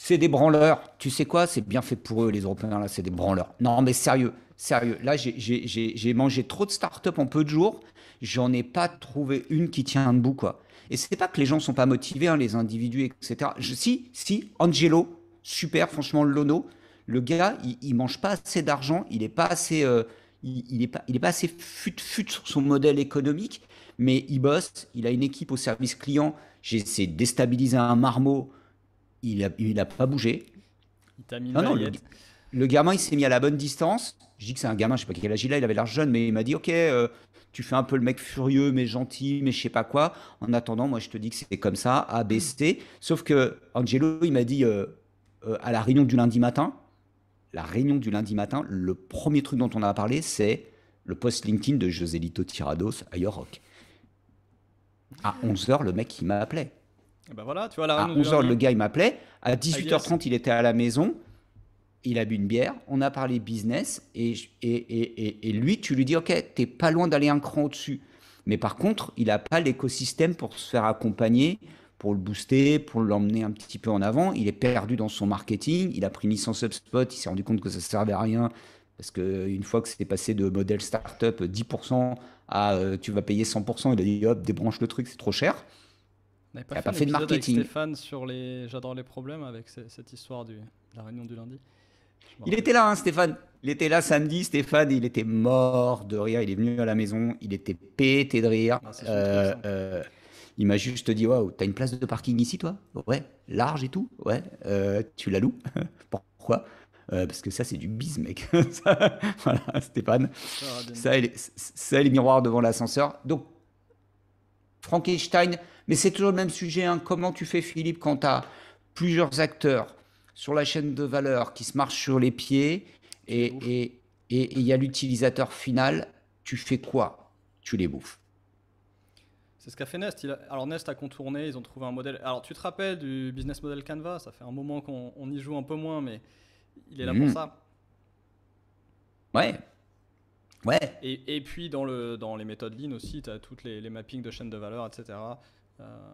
C'est des branleurs. Tu sais quoi C'est bien fait pour eux, les Européens, là, c'est des branleurs. Non, mais sérieux, sérieux. Là, j'ai mangé trop de startups en peu de jours. J'en ai pas trouvé une qui tient debout, quoi. Et c'est pas que les gens sont pas motivés, hein, les individus, etc. Je, si, si, Angelo, super, franchement, Lono, le gars, il, ne mange pas assez d'argent, il est pas assez, euh, il, est pas, il est pas assez fut fut sur son modèle économique, mais il bosse, il a une équipe au service client. J'ai déstabiliser un marmot il n'a pas bougé. Il non, le, gamin, il s'est mis à la bonne distance. Je dis que c'est un gamin, je sais pas quel âge il a, il avait l'air jeune, mais il m'a dit Ok, euh, tu fais un peu le mec furieux, mais gentil, mais je sais pas quoi. En attendant, moi, je te dis que c'est comme ça, à B, Sauf que Angelo, il m'a dit euh, euh, à la réunion du lundi matin, la réunion du lundi matin, le premier truc dont on a parlé, c'est le post LinkedIn de josé lito Tirados à Yorok. À 11h, le mec, il appelé. Eh ben voilà, tu vois, à 11h, le gars, il m'appelait. À 18h30, il était à la maison. Il a bu une bière. On a parlé business. Et, et, lui, tu lui dis, OK, t'es pas loin d'aller un cran au-dessus. Mais par contre, il n'a pas l'écosystème pour se faire accompagner, pour le booster, pour l'emmener un petit peu en avant. Il est perdu dans son marketing. Il a pris une licence Il s'est rendu compte que ça servait à rien. Parce qu'une fois que c'était passé de modèle startup 10% à euh, tu vas payer 100%, il a dit hop, débranche le truc, c'est trop cher. On pas, fait, de marketing. Stéphane sur les j'adore les problèmes avec cette histoire du, de la réunion du lundi. Il était là, hein, Stéphane. Il était là samedi, Stéphane. Il était mort de rire. Il est venu à la maison. Il était pété de rire. Ah, euh, euh, il m'a juste dit Waouh, t'as une place de parking ici, toi Ouais, large et tout. Ouais, euh, tu la loues Pourquoi parce que ça, c'est du bise, mec. voilà, Stéphane. Ça, ça, les, les miroirs devant l'ascenseur. Donc, Frankenstein, mais c'est toujours le même sujet. Hein. Comment tu fais, Philippe, quand tu as plusieurs acteurs sur la chaîne de valeur qui se marchent sur les pieds et il et, y a l'utilisateur final Tu fais quoi Tu les bouffes. C'est ce qu'a fait Nest. Il a... Alors Nest a contourné, ils ont trouvé un modèle. Alors tu te rappelles du business model Canva Ça fait un moment qu'on y joue un peu moins, mais il est là pour mmh. ça. Ouais, Ouais. Et, et, puis dans, le, dans les méthodes Lean aussi, tu as toutes les, les, mappings de chaînes de valeur, etc. Euh,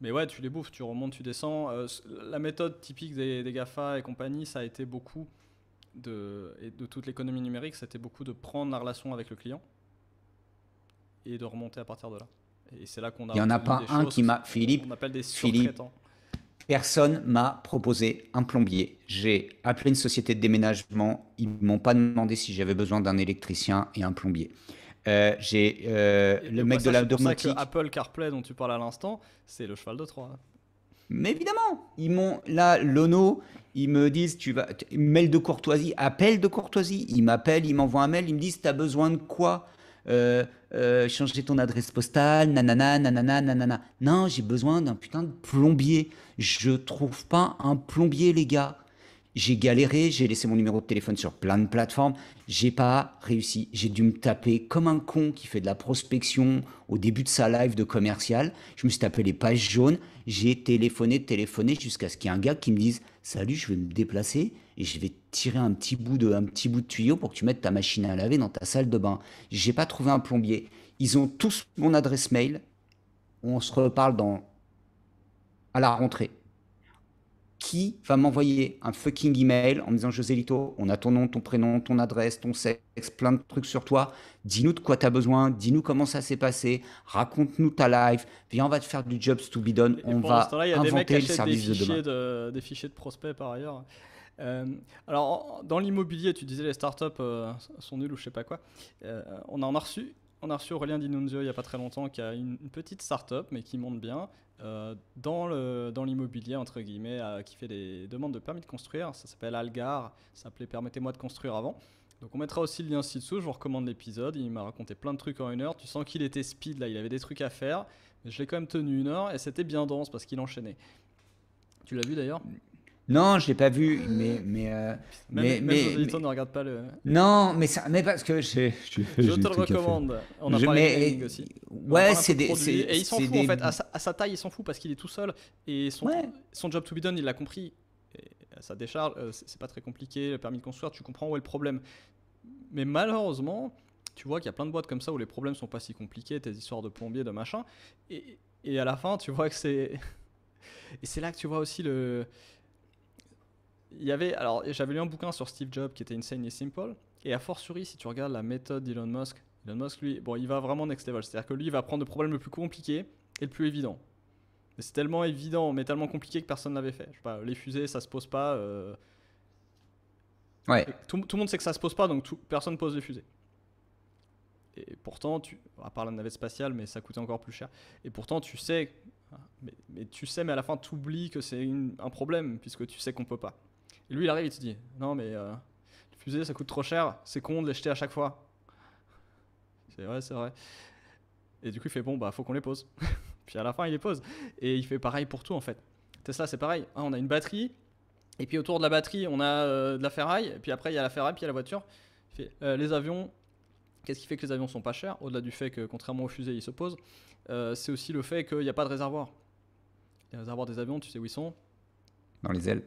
mais ouais, tu les bouffes, tu remontes, tu descends. Euh, la méthode typique des, GAFA et compagnie, ça a été beaucoup de, de toute l'économie numérique, c'était beaucoup de prendre la relation avec le client et de remonter à partir de là. Et c'est là qu'on a. Il n'y en a pas un qui m'a. Philippe. des Philippe, Personne m'a proposé un plombier. J'ai appelé une société de déménagement. Ils m'ont pas demandé si j'avais besoin d'un électricien et un plombier. Euh, j'ai euh, le mec de la domotique. Apple CarPlay dont tu parles à l'instant, c'est le cheval de Troie. Mais évidemment, ils m'ont là Lono, ils me disent tu vas mail de courtoisie, appel de courtoisie, ils m'appellent, ils m'envoient un mail, ils me disent t'as besoin de quoi euh, changer ton adresse postale, nanana, nanana, nanana. Non, j'ai besoin d'un putain de plombier je trouve pas un plombier, les gars. J'ai galéré, j'ai laissé mon numéro de téléphone sur plein de plateformes, j'ai pas réussi. J'ai dû me taper comme un con qui fait de la prospection au début de sa live de commercial. Je me suis tapé les pages jaunes, j'ai téléphoné, téléphoné jusqu'à ce qu'il y ait un gars qui me dise "Salut, je vais me déplacer et je vais tirer un petit bout de un petit bout de tuyau pour que tu mettes ta machine à laver dans ta salle de bain." J'ai pas trouvé un plombier. Ils ont tous mon adresse mail. On se reparle dans à la rentrée qui va m'envoyer un fucking email en disant José Lito, on a ton nom, ton prénom, ton adresse, ton sexe, plein de trucs sur toi. Dis-nous de quoi tu as besoin, dis-nous comment ça s'est passé, raconte-nous ta life, viens, on va te faire du jobs to be done, on va inventer le service des de De, des fichiers de prospects par ailleurs. Euh, alors, dans l'immobilier, tu disais les startups euh, sont nulles ou je sais pas quoi. Euh, on en a reçu on a reçu Aurélien Dinunzio il n'y a pas très longtemps, qui a une, petite startup, mais qui monte bien. Euh, dans l'immobilier, entre guillemets, euh, qui fait des demandes de permis de construire. Ça s'appelle Algar, ça s'appelait Permettez-moi de construire avant. Donc on mettra aussi le lien ci-dessous, je vous recommande l'épisode, il m'a raconté plein de trucs en une heure, tu sens qu'il était speed là, il avait des trucs à faire, mais je l'ai quand même tenu une heure et c'était bien dense parce qu'il enchaînait. Tu l'as vu d'ailleurs non, je l'ai pas vu, mais mais euh, mais, mais, ne regarde pas le. Non, mais ça, mais parce que je. Je, te le recommande. On a parlé de aussi. ouais, c'est des. et il s'en fout en fait. À sa, taille, il s'en fout parce qu'il est tout seul et son son job to be done, il l'a compris. Et ça décharge. Euh, c'est pas très compliqué. Le permis de construire, tu comprends où est le problème. Mais malheureusement, tu vois qu'il y a plein de boîtes comme ça où les problèmes sont pas si compliqués. Tes histoires de plombier, de machin. Et, et à la fin, tu vois que c'est. Et c'est là que tu vois aussi le il y avait, alors j'avais lu un bouquin sur Steve Jobs qui était Insane et Simple, et a fortiori, si tu regardes la méthode d'Elon Musk, Elon Musk, lui, bon, il va vraiment next level, c'est-à-dire que lui, il va prendre le problème le plus compliqué et le plus évident. c'est tellement évident, mais tellement compliqué que personne ne l'avait fait. Je pas, les fusées, ça se pose pas. Euh, ouais. Tout, le monde sait que ça se pose pas, donc tout, personne pose les fusées. Et pourtant, tu, à part la navette spatiale, mais ça coûtait encore plus cher. Et pourtant, tu sais, mais, mais tu sais, mais à la fin, tu oublies que c'est un problème, puisque tu sais qu'on peut pas lui, il arrive, il se dit Non, mais euh, les fusées, ça coûte trop cher, c'est con de les jeter à chaque fois. C'est vrai, c'est vrai. Et du coup, il fait Bon, bah, faut qu'on les pose. puis à la fin, il les pose. Et il fait pareil pour tout, en fait. Tesla, c'est pareil. Ah, on a une batterie, et puis autour de la batterie, on a euh, de la ferraille, et puis après, il y a la ferraille, puis il y a la voiture. Euh, les avions, qu'est-ce qui fait que les avions sont pas chers Au-delà du fait que, contrairement aux fusées, ils se posent, c'est aussi le fait qu'il n'y a pas de réservoir. Les réservoirs des avions, tu sais où ils sont Dans les ailes.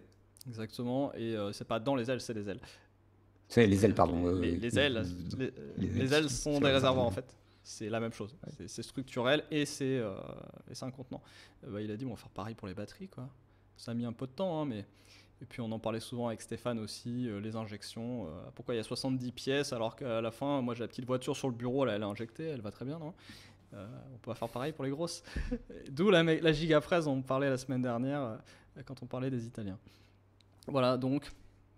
Exactement, et euh, c'est pas dans les ailes, c'est les ailes. C'est les ailes, pardon. Les, ailes, euh, les, ailes euh, sont des réservoirs en fait. C'est la même chose. C'est structurel et c'est un contenant. Bah, il a dit, on va faire pareil pour les batteries, quoi. Ça a mis un peu de temps, hein, mais. Et puis on en parlait souvent avec Stéphane aussi, les injections. pourquoi il y a 70 pièces alors qu'à la fin, moi j'ai la petite voiture sur le bureau, là elle est injectée, elle va très bien, non On peut faire pareil pour les grosses. D'où la, giga fraise, on parlait la semaine dernière quand on parlait des Italiens. Voilà, donc,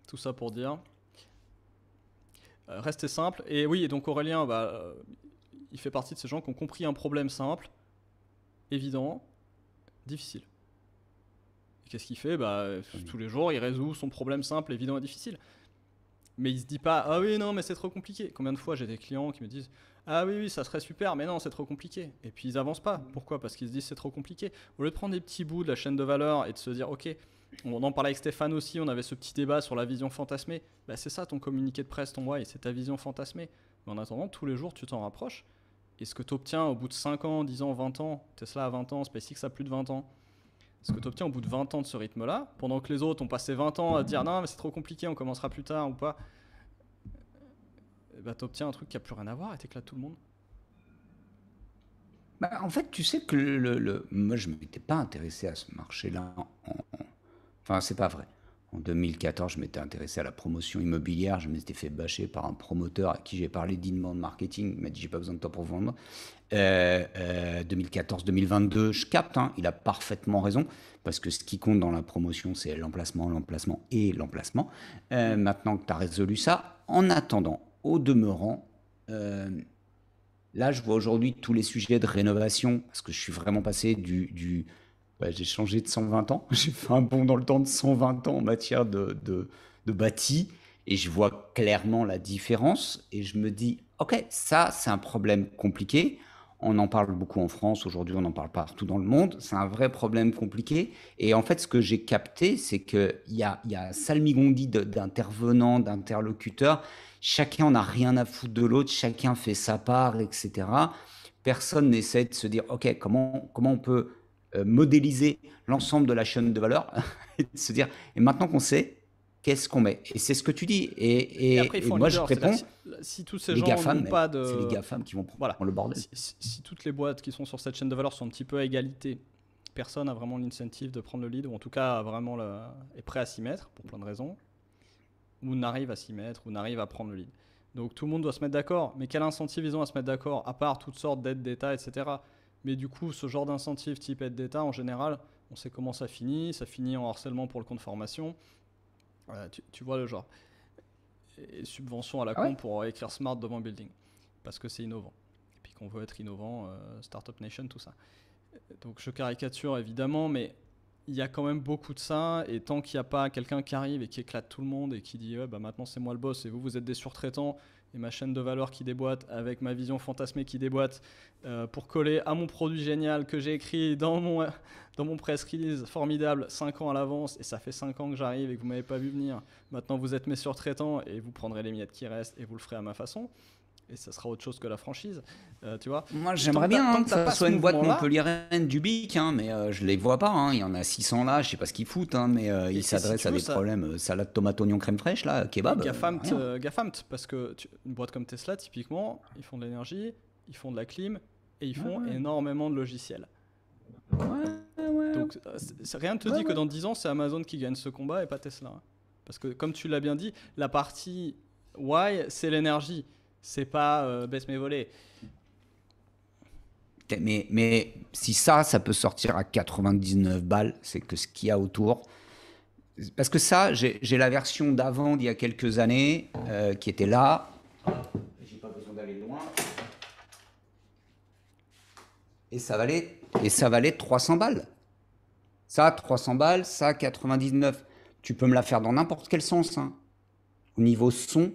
tout ça pour dire. Euh, restez simple. Et oui, et donc Aurélien, bah, euh, il fait partie de ces gens qui ont compris un problème simple, évident, difficile. Qu'est-ce qu'il fait bah, Tous les jours, il résout son problème simple, évident et difficile. Mais il se dit pas Ah oui, non, mais c'est trop compliqué. Combien de fois j'ai des clients qui me disent Ah oui, oui, ça serait super, mais non, c'est trop compliqué. Et puis ils avancent pas. Mm. Pourquoi Parce qu'ils se disent C'est trop compliqué. Au lieu de prendre des petits bouts de la chaîne de valeur et de se dire Ok, on en parlait avec Stéphane aussi, on avait ce petit débat sur la vision fantasmée. Bah, c'est ça ton communiqué de presse, ton why, c'est ta vision fantasmée. Mais en attendant, tous les jours, tu t'en rapproches. Et ce que tu obtiens au bout de 5 ans, 10 ans, 20 ans, Tesla a 20 ans, SpaceX a plus de 20 ans, ce que tu obtiens au bout de 20 ans de ce rythme-là, pendant que les autres ont passé 20 ans à dire non, mais c'est trop compliqué, on commencera plus tard ou pas, bah, eh ben, tu obtiens un truc qui a plus rien à voir et là tout le monde. Bah, en fait, tu sais que moi, je ne m'étais pas intéressé à ce marché-là en, Enfin, c'est pas vrai. En 2014, je m'étais intéressé à la promotion immobilière. Je m'étais fait bâcher par un promoteur à qui j'ai parlé d'inbound marketing. Il m'a dit J'ai pas besoin de toi pour vendre. 2014-2022, euh, euh, je capte. Hein. il a parfaitement raison. Parce que ce qui compte dans la promotion, c'est l'emplacement, l'emplacement et l'emplacement. Euh, maintenant que tu as résolu ça, en attendant, au demeurant, là, je vois aujourd'hui tous les sujets de rénovation. Parce que je suis vraiment passé du bah, j'ai changé de 120 ans. J'ai fait un bond dans le temps de 120 ans en matière de, de, de bâti. Et je vois clairement la différence. Et je me dis, OK, ça, c'est un problème compliqué. On en parle beaucoup en France, aujourd'hui on en parle partout dans le monde, c'est un vrai problème compliqué. Et en fait ce que j'ai capté, c'est qu'il y a, y a salmigondi d'intervenants, d'interlocuteurs, chacun n'a rien à foutre de l'autre, chacun fait sa part, etc. Personne n'essaie de se dire, OK, comment, comment on peut euh, modéliser l'ensemble de la chaîne de valeur et se dire, et maintenant qu'on sait, qu'est-ce qu'on met Et c'est ce que tu dis. Et, moi, je réponds. Si, toutes tous ces gens n'ont pas de. C'est les GAFAM qui vont prendre le bordel. Si, toutes les boîtes qui sont sur cette chaîne de valeur sont un petit peu à égalité, personne a vraiment l'incentive de prendre le lead, ou en tout cas, vraiment le, est prêt à s'y mettre, pour plein de raisons, ou n'arrive à s'y mettre, ou n'arrive à prendre le lead. Donc tout le monde doit se mettre d'accord. Mais quel incentive ils ont à se mettre d'accord, à part toutes sortes d'aides d'État, etc. Mais du coup, ce genre d'incentive type aide d'État, en général, on sait comment ça finit. Ça finit en harcèlement pour le compte formation. tu, vois le genre. Et subvention à la ah con pour écrire smart devant building. Parce que c'est innovant. Et puis qu'on veut être innovant, euh, Startup Nation, tout ça. Donc je caricature évidemment, mais il y a quand même beaucoup de ça. Et tant qu'il n'y a pas quelqu'un qui arrive et qui éclate tout le monde et qui dit bah, maintenant c'est moi le boss et vous, vous êtes des surtraitants et ma chaîne de valeur qui déboîte avec ma vision fantasmée qui déboîte euh, pour coller à mon produit génial que j'ai écrit dans mon, dans mon press release formidable 5 ans à l'avance et ça fait 5 ans que j'arrive et que vous m'avez pas vu venir. Maintenant vous êtes mes surtraitants et vous prendrez les miettes qui restent et vous le ferez à ma façon et ça sera autre chose que la franchise, euh, tu vois. Moi, j'aimerais bien que ça soit une boîte montpelliéraine du BIC, hein, mais je euh, je les vois pas. Hein. Il y en a 600 là, je sais pas ce qu'ils foutent, hein, mais euh, ils s'adressent à des problèmes salade, tomate, oignon, crème fraîche, là, kebab. Gafamt, parce que une boîte comme Tesla, typiquement, ils font de l'énergie, ils font de la clim et ils font énormément de logiciels. Donc, rien ne te dit que dans 10 ans, c'est Amazon qui gagne ce combat et pas Tesla. Parce que, comme tu l'as bien dit, la partie why, c'est l'énergie. C'est pas euh, baisse mes volets. Mais, si ça, ça peut sortir à 99 balles, c'est que ce qu'il y a autour. Parce que ça, j'ai la version d'avant d'il y a quelques années euh, qui était là. J'ai pas besoin d'aller loin. Et ça valait, et ça valait 300 balles. Ça, 300 balles, ça, 99. Tu peux me la faire dans n'importe quel sens. Hein. Au niveau son,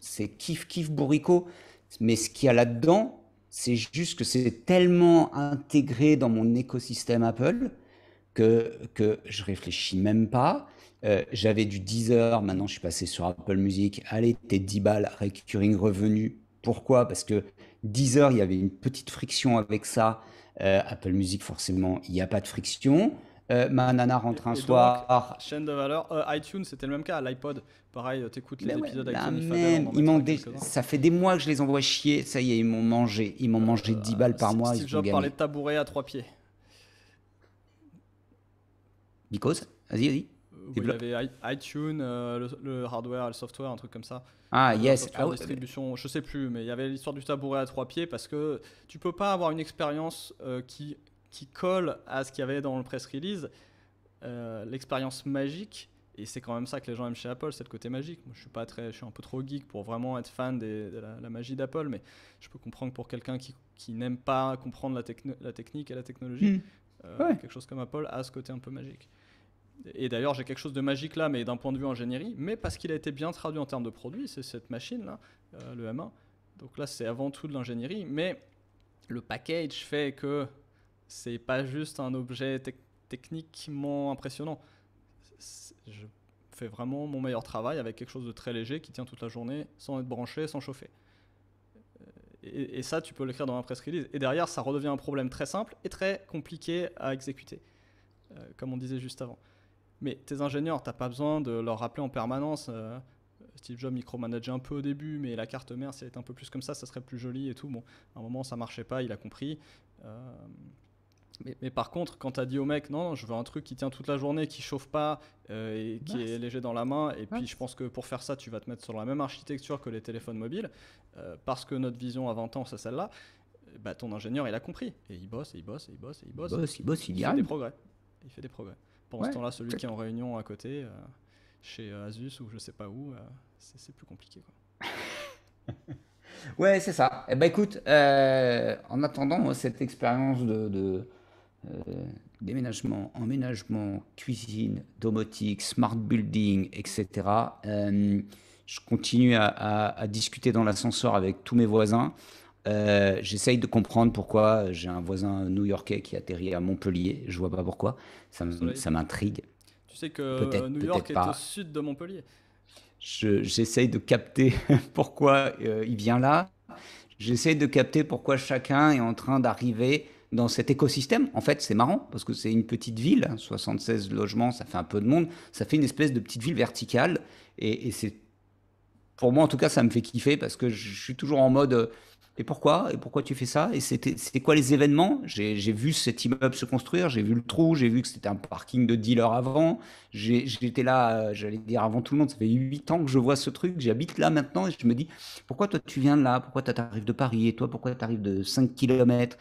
c'est kiff kiff bourricot. Mais ce qu'il y a là-dedans, c'est juste que c'est tellement intégré dans mon écosystème Apple que, que je réfléchis même pas. Euh, j'avais du Deezer, maintenant je suis passé sur Apple Music. Allez, t'es 10 balles, recurring revenu. Pourquoi Parce que Deezer, il y avait une petite friction avec ça. Euh, Apple Music, forcément, il n'y a pas de friction. Euh, ma nana rentre un soir. chaîne de valeur. Euh, iTunes, c'était le même cas. L'iPod, pareil, t'écoutes les épisodes iTunes. il Ça fait des mois que je les envoie chier. Ça y est, ils m'ont mangé. Ils m'ont mangé 10 balles par mois. Steve Jobs parlait de tabouret à trois pieds. Because Vas-y, vas-y. Euh, il y avait iTunes, le, hardware, le software, un truc comme ça. Ah, yes. La ah distribution, je sais plus, mais il y avait l'histoire du tabouret à trois pieds parce que tu peux pas avoir une expérience qui qui colle à ce qu'il y avait dans le press release, euh, l'expérience magique. Et c'est quand même ça que les gens aiment chez Apple, c'est le côté magique. Moi, je suis pas très, je suis un peu trop geek pour vraiment être fan des, de la, magie d'Apple, mais je peux comprendre que pour quelqu'un qui, n'aime pas comprendre la, la, technique et la technologie, hmm. euh, quelque chose comme Apple a ce côté un peu magique. Et d'ailleurs, j'ai quelque chose de magique là, mais d'un point de vue ingénierie, mais parce qu'il a été bien traduit en termes de produit, c'est cette machine là, euh, le M1. Donc là, c'est avant tout de l'ingénierie, mais le package fait que c'est pas juste un objet techniquement impressionnant. Je fais vraiment mon meilleur travail avec quelque chose de très léger qui tient toute la journée sans être branché, sans chauffer. Euh, et, ça, tu peux l'écrire dans un press Et derrière, ça redevient un problème très simple et très compliqué à exécuter, euh, comme on disait juste avant. Mais tes ingénieurs, t'as pas besoin de leur rappeler en permanence. Euh, Steve Jobs micromanageait un peu au début, mais la carte mère, si elle était un peu plus comme ça, ça serait plus joli et tout. Bon, à un moment, ça marchait pas, il a compris. Mais, par contre, quand tu as dit au mec, non, je veux un truc qui tient toute la journée, qui chauffe pas, euh, et qui est léger dans la main, et puis je pense que pour faire ça, tu vas te mettre sur la même architecture que les téléphones mobiles, euh, parce que notre vision à 20 ans, c'est celle-là, euh, bah, ton ingénieur, il a compris. Et il bosse, et il bosse, et il bosse, et il bosse. Il bosse, il bosse, il, il y fait des progrès. Il fait des progrès. Pendant ce temps-là, celui qui est en réunion à côté, chez Asus ou je sais pas où, c'est plus compliqué. Quoi. ouais, c'est ça. et eh ben écoute, en attendant cette expérience de euh, déménagement, emménagement, cuisine, domotique, smart building, etc. Euh, je continue à, discuter dans l'ascenseur avec tous mes voisins. Euh, j'essaye de comprendre pourquoi j'ai un voisin new-yorkais qui atterrit à Montpellier. Je vois pas pourquoi. Ça m'intrigue. Tu sais que New York est au sud de Montpellier. J'essaye de capter pourquoi il vient là. J'essaye de capter pourquoi chacun est en train d'arriver dans cet écosystème. En fait, c'est marrant parce que c'est une petite ville, 76 hein, logements, ça fait un peu de monde, ça fait une espèce de petite ville verticale. Et, c'est, pour moi en tout cas, ça me fait kiffer parce que je suis toujours en mode. Euh, et pourquoi Et pourquoi tu fais ça Et c'était quoi les événements J'ai vu cet immeuble se construire, j'ai vu le trou, j'ai vu que c'était un parking de dealer avant. J'étais là, euh, j'allais dire avant tout le monde, ça fait 8 ans que je vois ce truc, j'habite là maintenant et je me dis pourquoi toi tu viens de là Pourquoi tu arrives de Paris Et toi pourquoi tu arrives de 5 km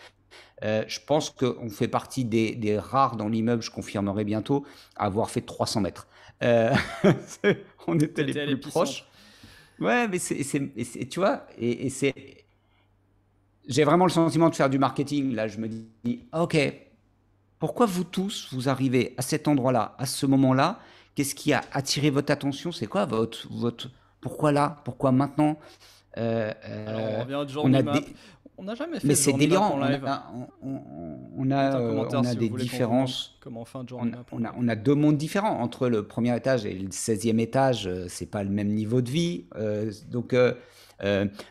euh, je pense qu'on fait partie des, rares dans l'immeuble, je confirmerai bientôt, à avoir fait 300 mètres. Euh, on était les plus proches. Ouais, mais c'est, tu vois, et, c'est. J'ai vraiment le sentiment de faire du marketing. Là, je me dis, OK, pourquoi vous tous, vous arrivez à cet endroit-là, à ce moment-là Qu'est-ce qui a attiré votre attention C'est quoi votre, votre. Pourquoi là Pourquoi maintenant euh, Alors, on revient au jour on n'a jamais fait Mais c'est délirant. On a, euh, des différences. on, a, deux mondes différents. Entre le premier étage et le 16e étage, euh, c'est pas le même niveau de vie. Euh, donc.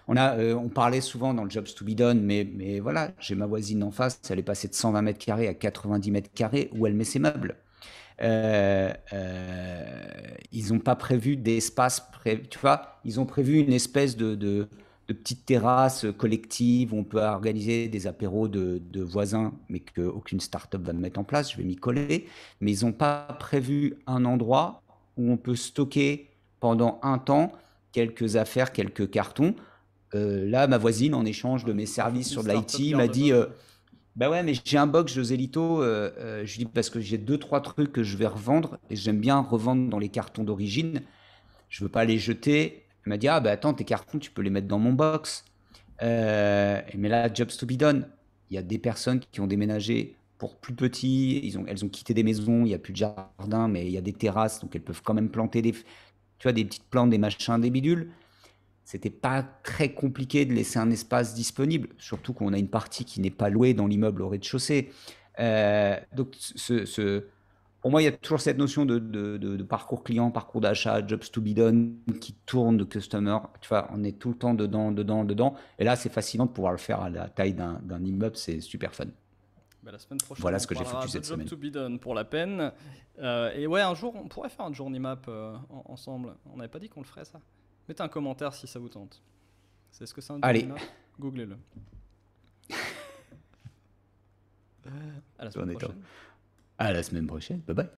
on, a, on parlait souvent dans le Jobs to be done, mais, mais voilà, j'ai ma voisine en face, elle est passée de 120 mètres carrés à 90 mètres carrés où elle met ses meubles. ils n'ont pas prévu d'espace, tu vois, ils ont prévu une espèce de de petites terrasses collectives où on peut organiser des apéros de, voisins, mais qu'aucune start-up va mettre en place. Je vais m'y coller. Mais ils n'ont pas prévu un endroit où on peut stocker pendant un temps quelques affaires, quelques cartons. Euh, là, ma voisine, en échange de mes services sur de l'IT, m'a dit euh, Bah ouais, mais j'ai un box josé lito je euh, dis Parce que j'ai deux, trois trucs que je vais revendre et j'aime bien revendre dans les cartons d'origine. Je veux pas les jeter m'a dit Ah, bah, attends, tes cartons, tu peux les mettre dans mon box. Euh, mais là, jobs to be done. Il y a des personnes qui ont déménagé pour plus petits. Ils ont, elles ont quitté des maisons. Il n'y a plus de jardin, mais il y a des terrasses. Donc elles peuvent quand même planter des, tu vois, des petites plantes, des machins, des bidules. C'était pas très compliqué de laisser un espace disponible, surtout qu'on a une partie qui n'est pas louée dans l'immeuble au rez-de-chaussée. Euh, donc ce pour moi, il y a toujours cette notion de, parcours client, parcours d'achat, jobs to be done, qui tourne de customer. Tu vois, on est tout le temps dedans, dedans, dedans. Et là, c'est fascinant de pouvoir le faire à la taille d'un immeuble. C'est super fun. Bah, la semaine prochaine, voilà ce que j'ai foutu cette job semaine. to be done pour la peine. Euh, et ouais, un jour, on pourrait faire un journey map euh, ensemble. On n'avait pas dit qu'on le ferait, ça. Mettez un commentaire si ça vous tente. C'est ce que c'est un journey Allez. Googlez-le. à la semaine prochaine. À la semaine prochaine. Bye bye.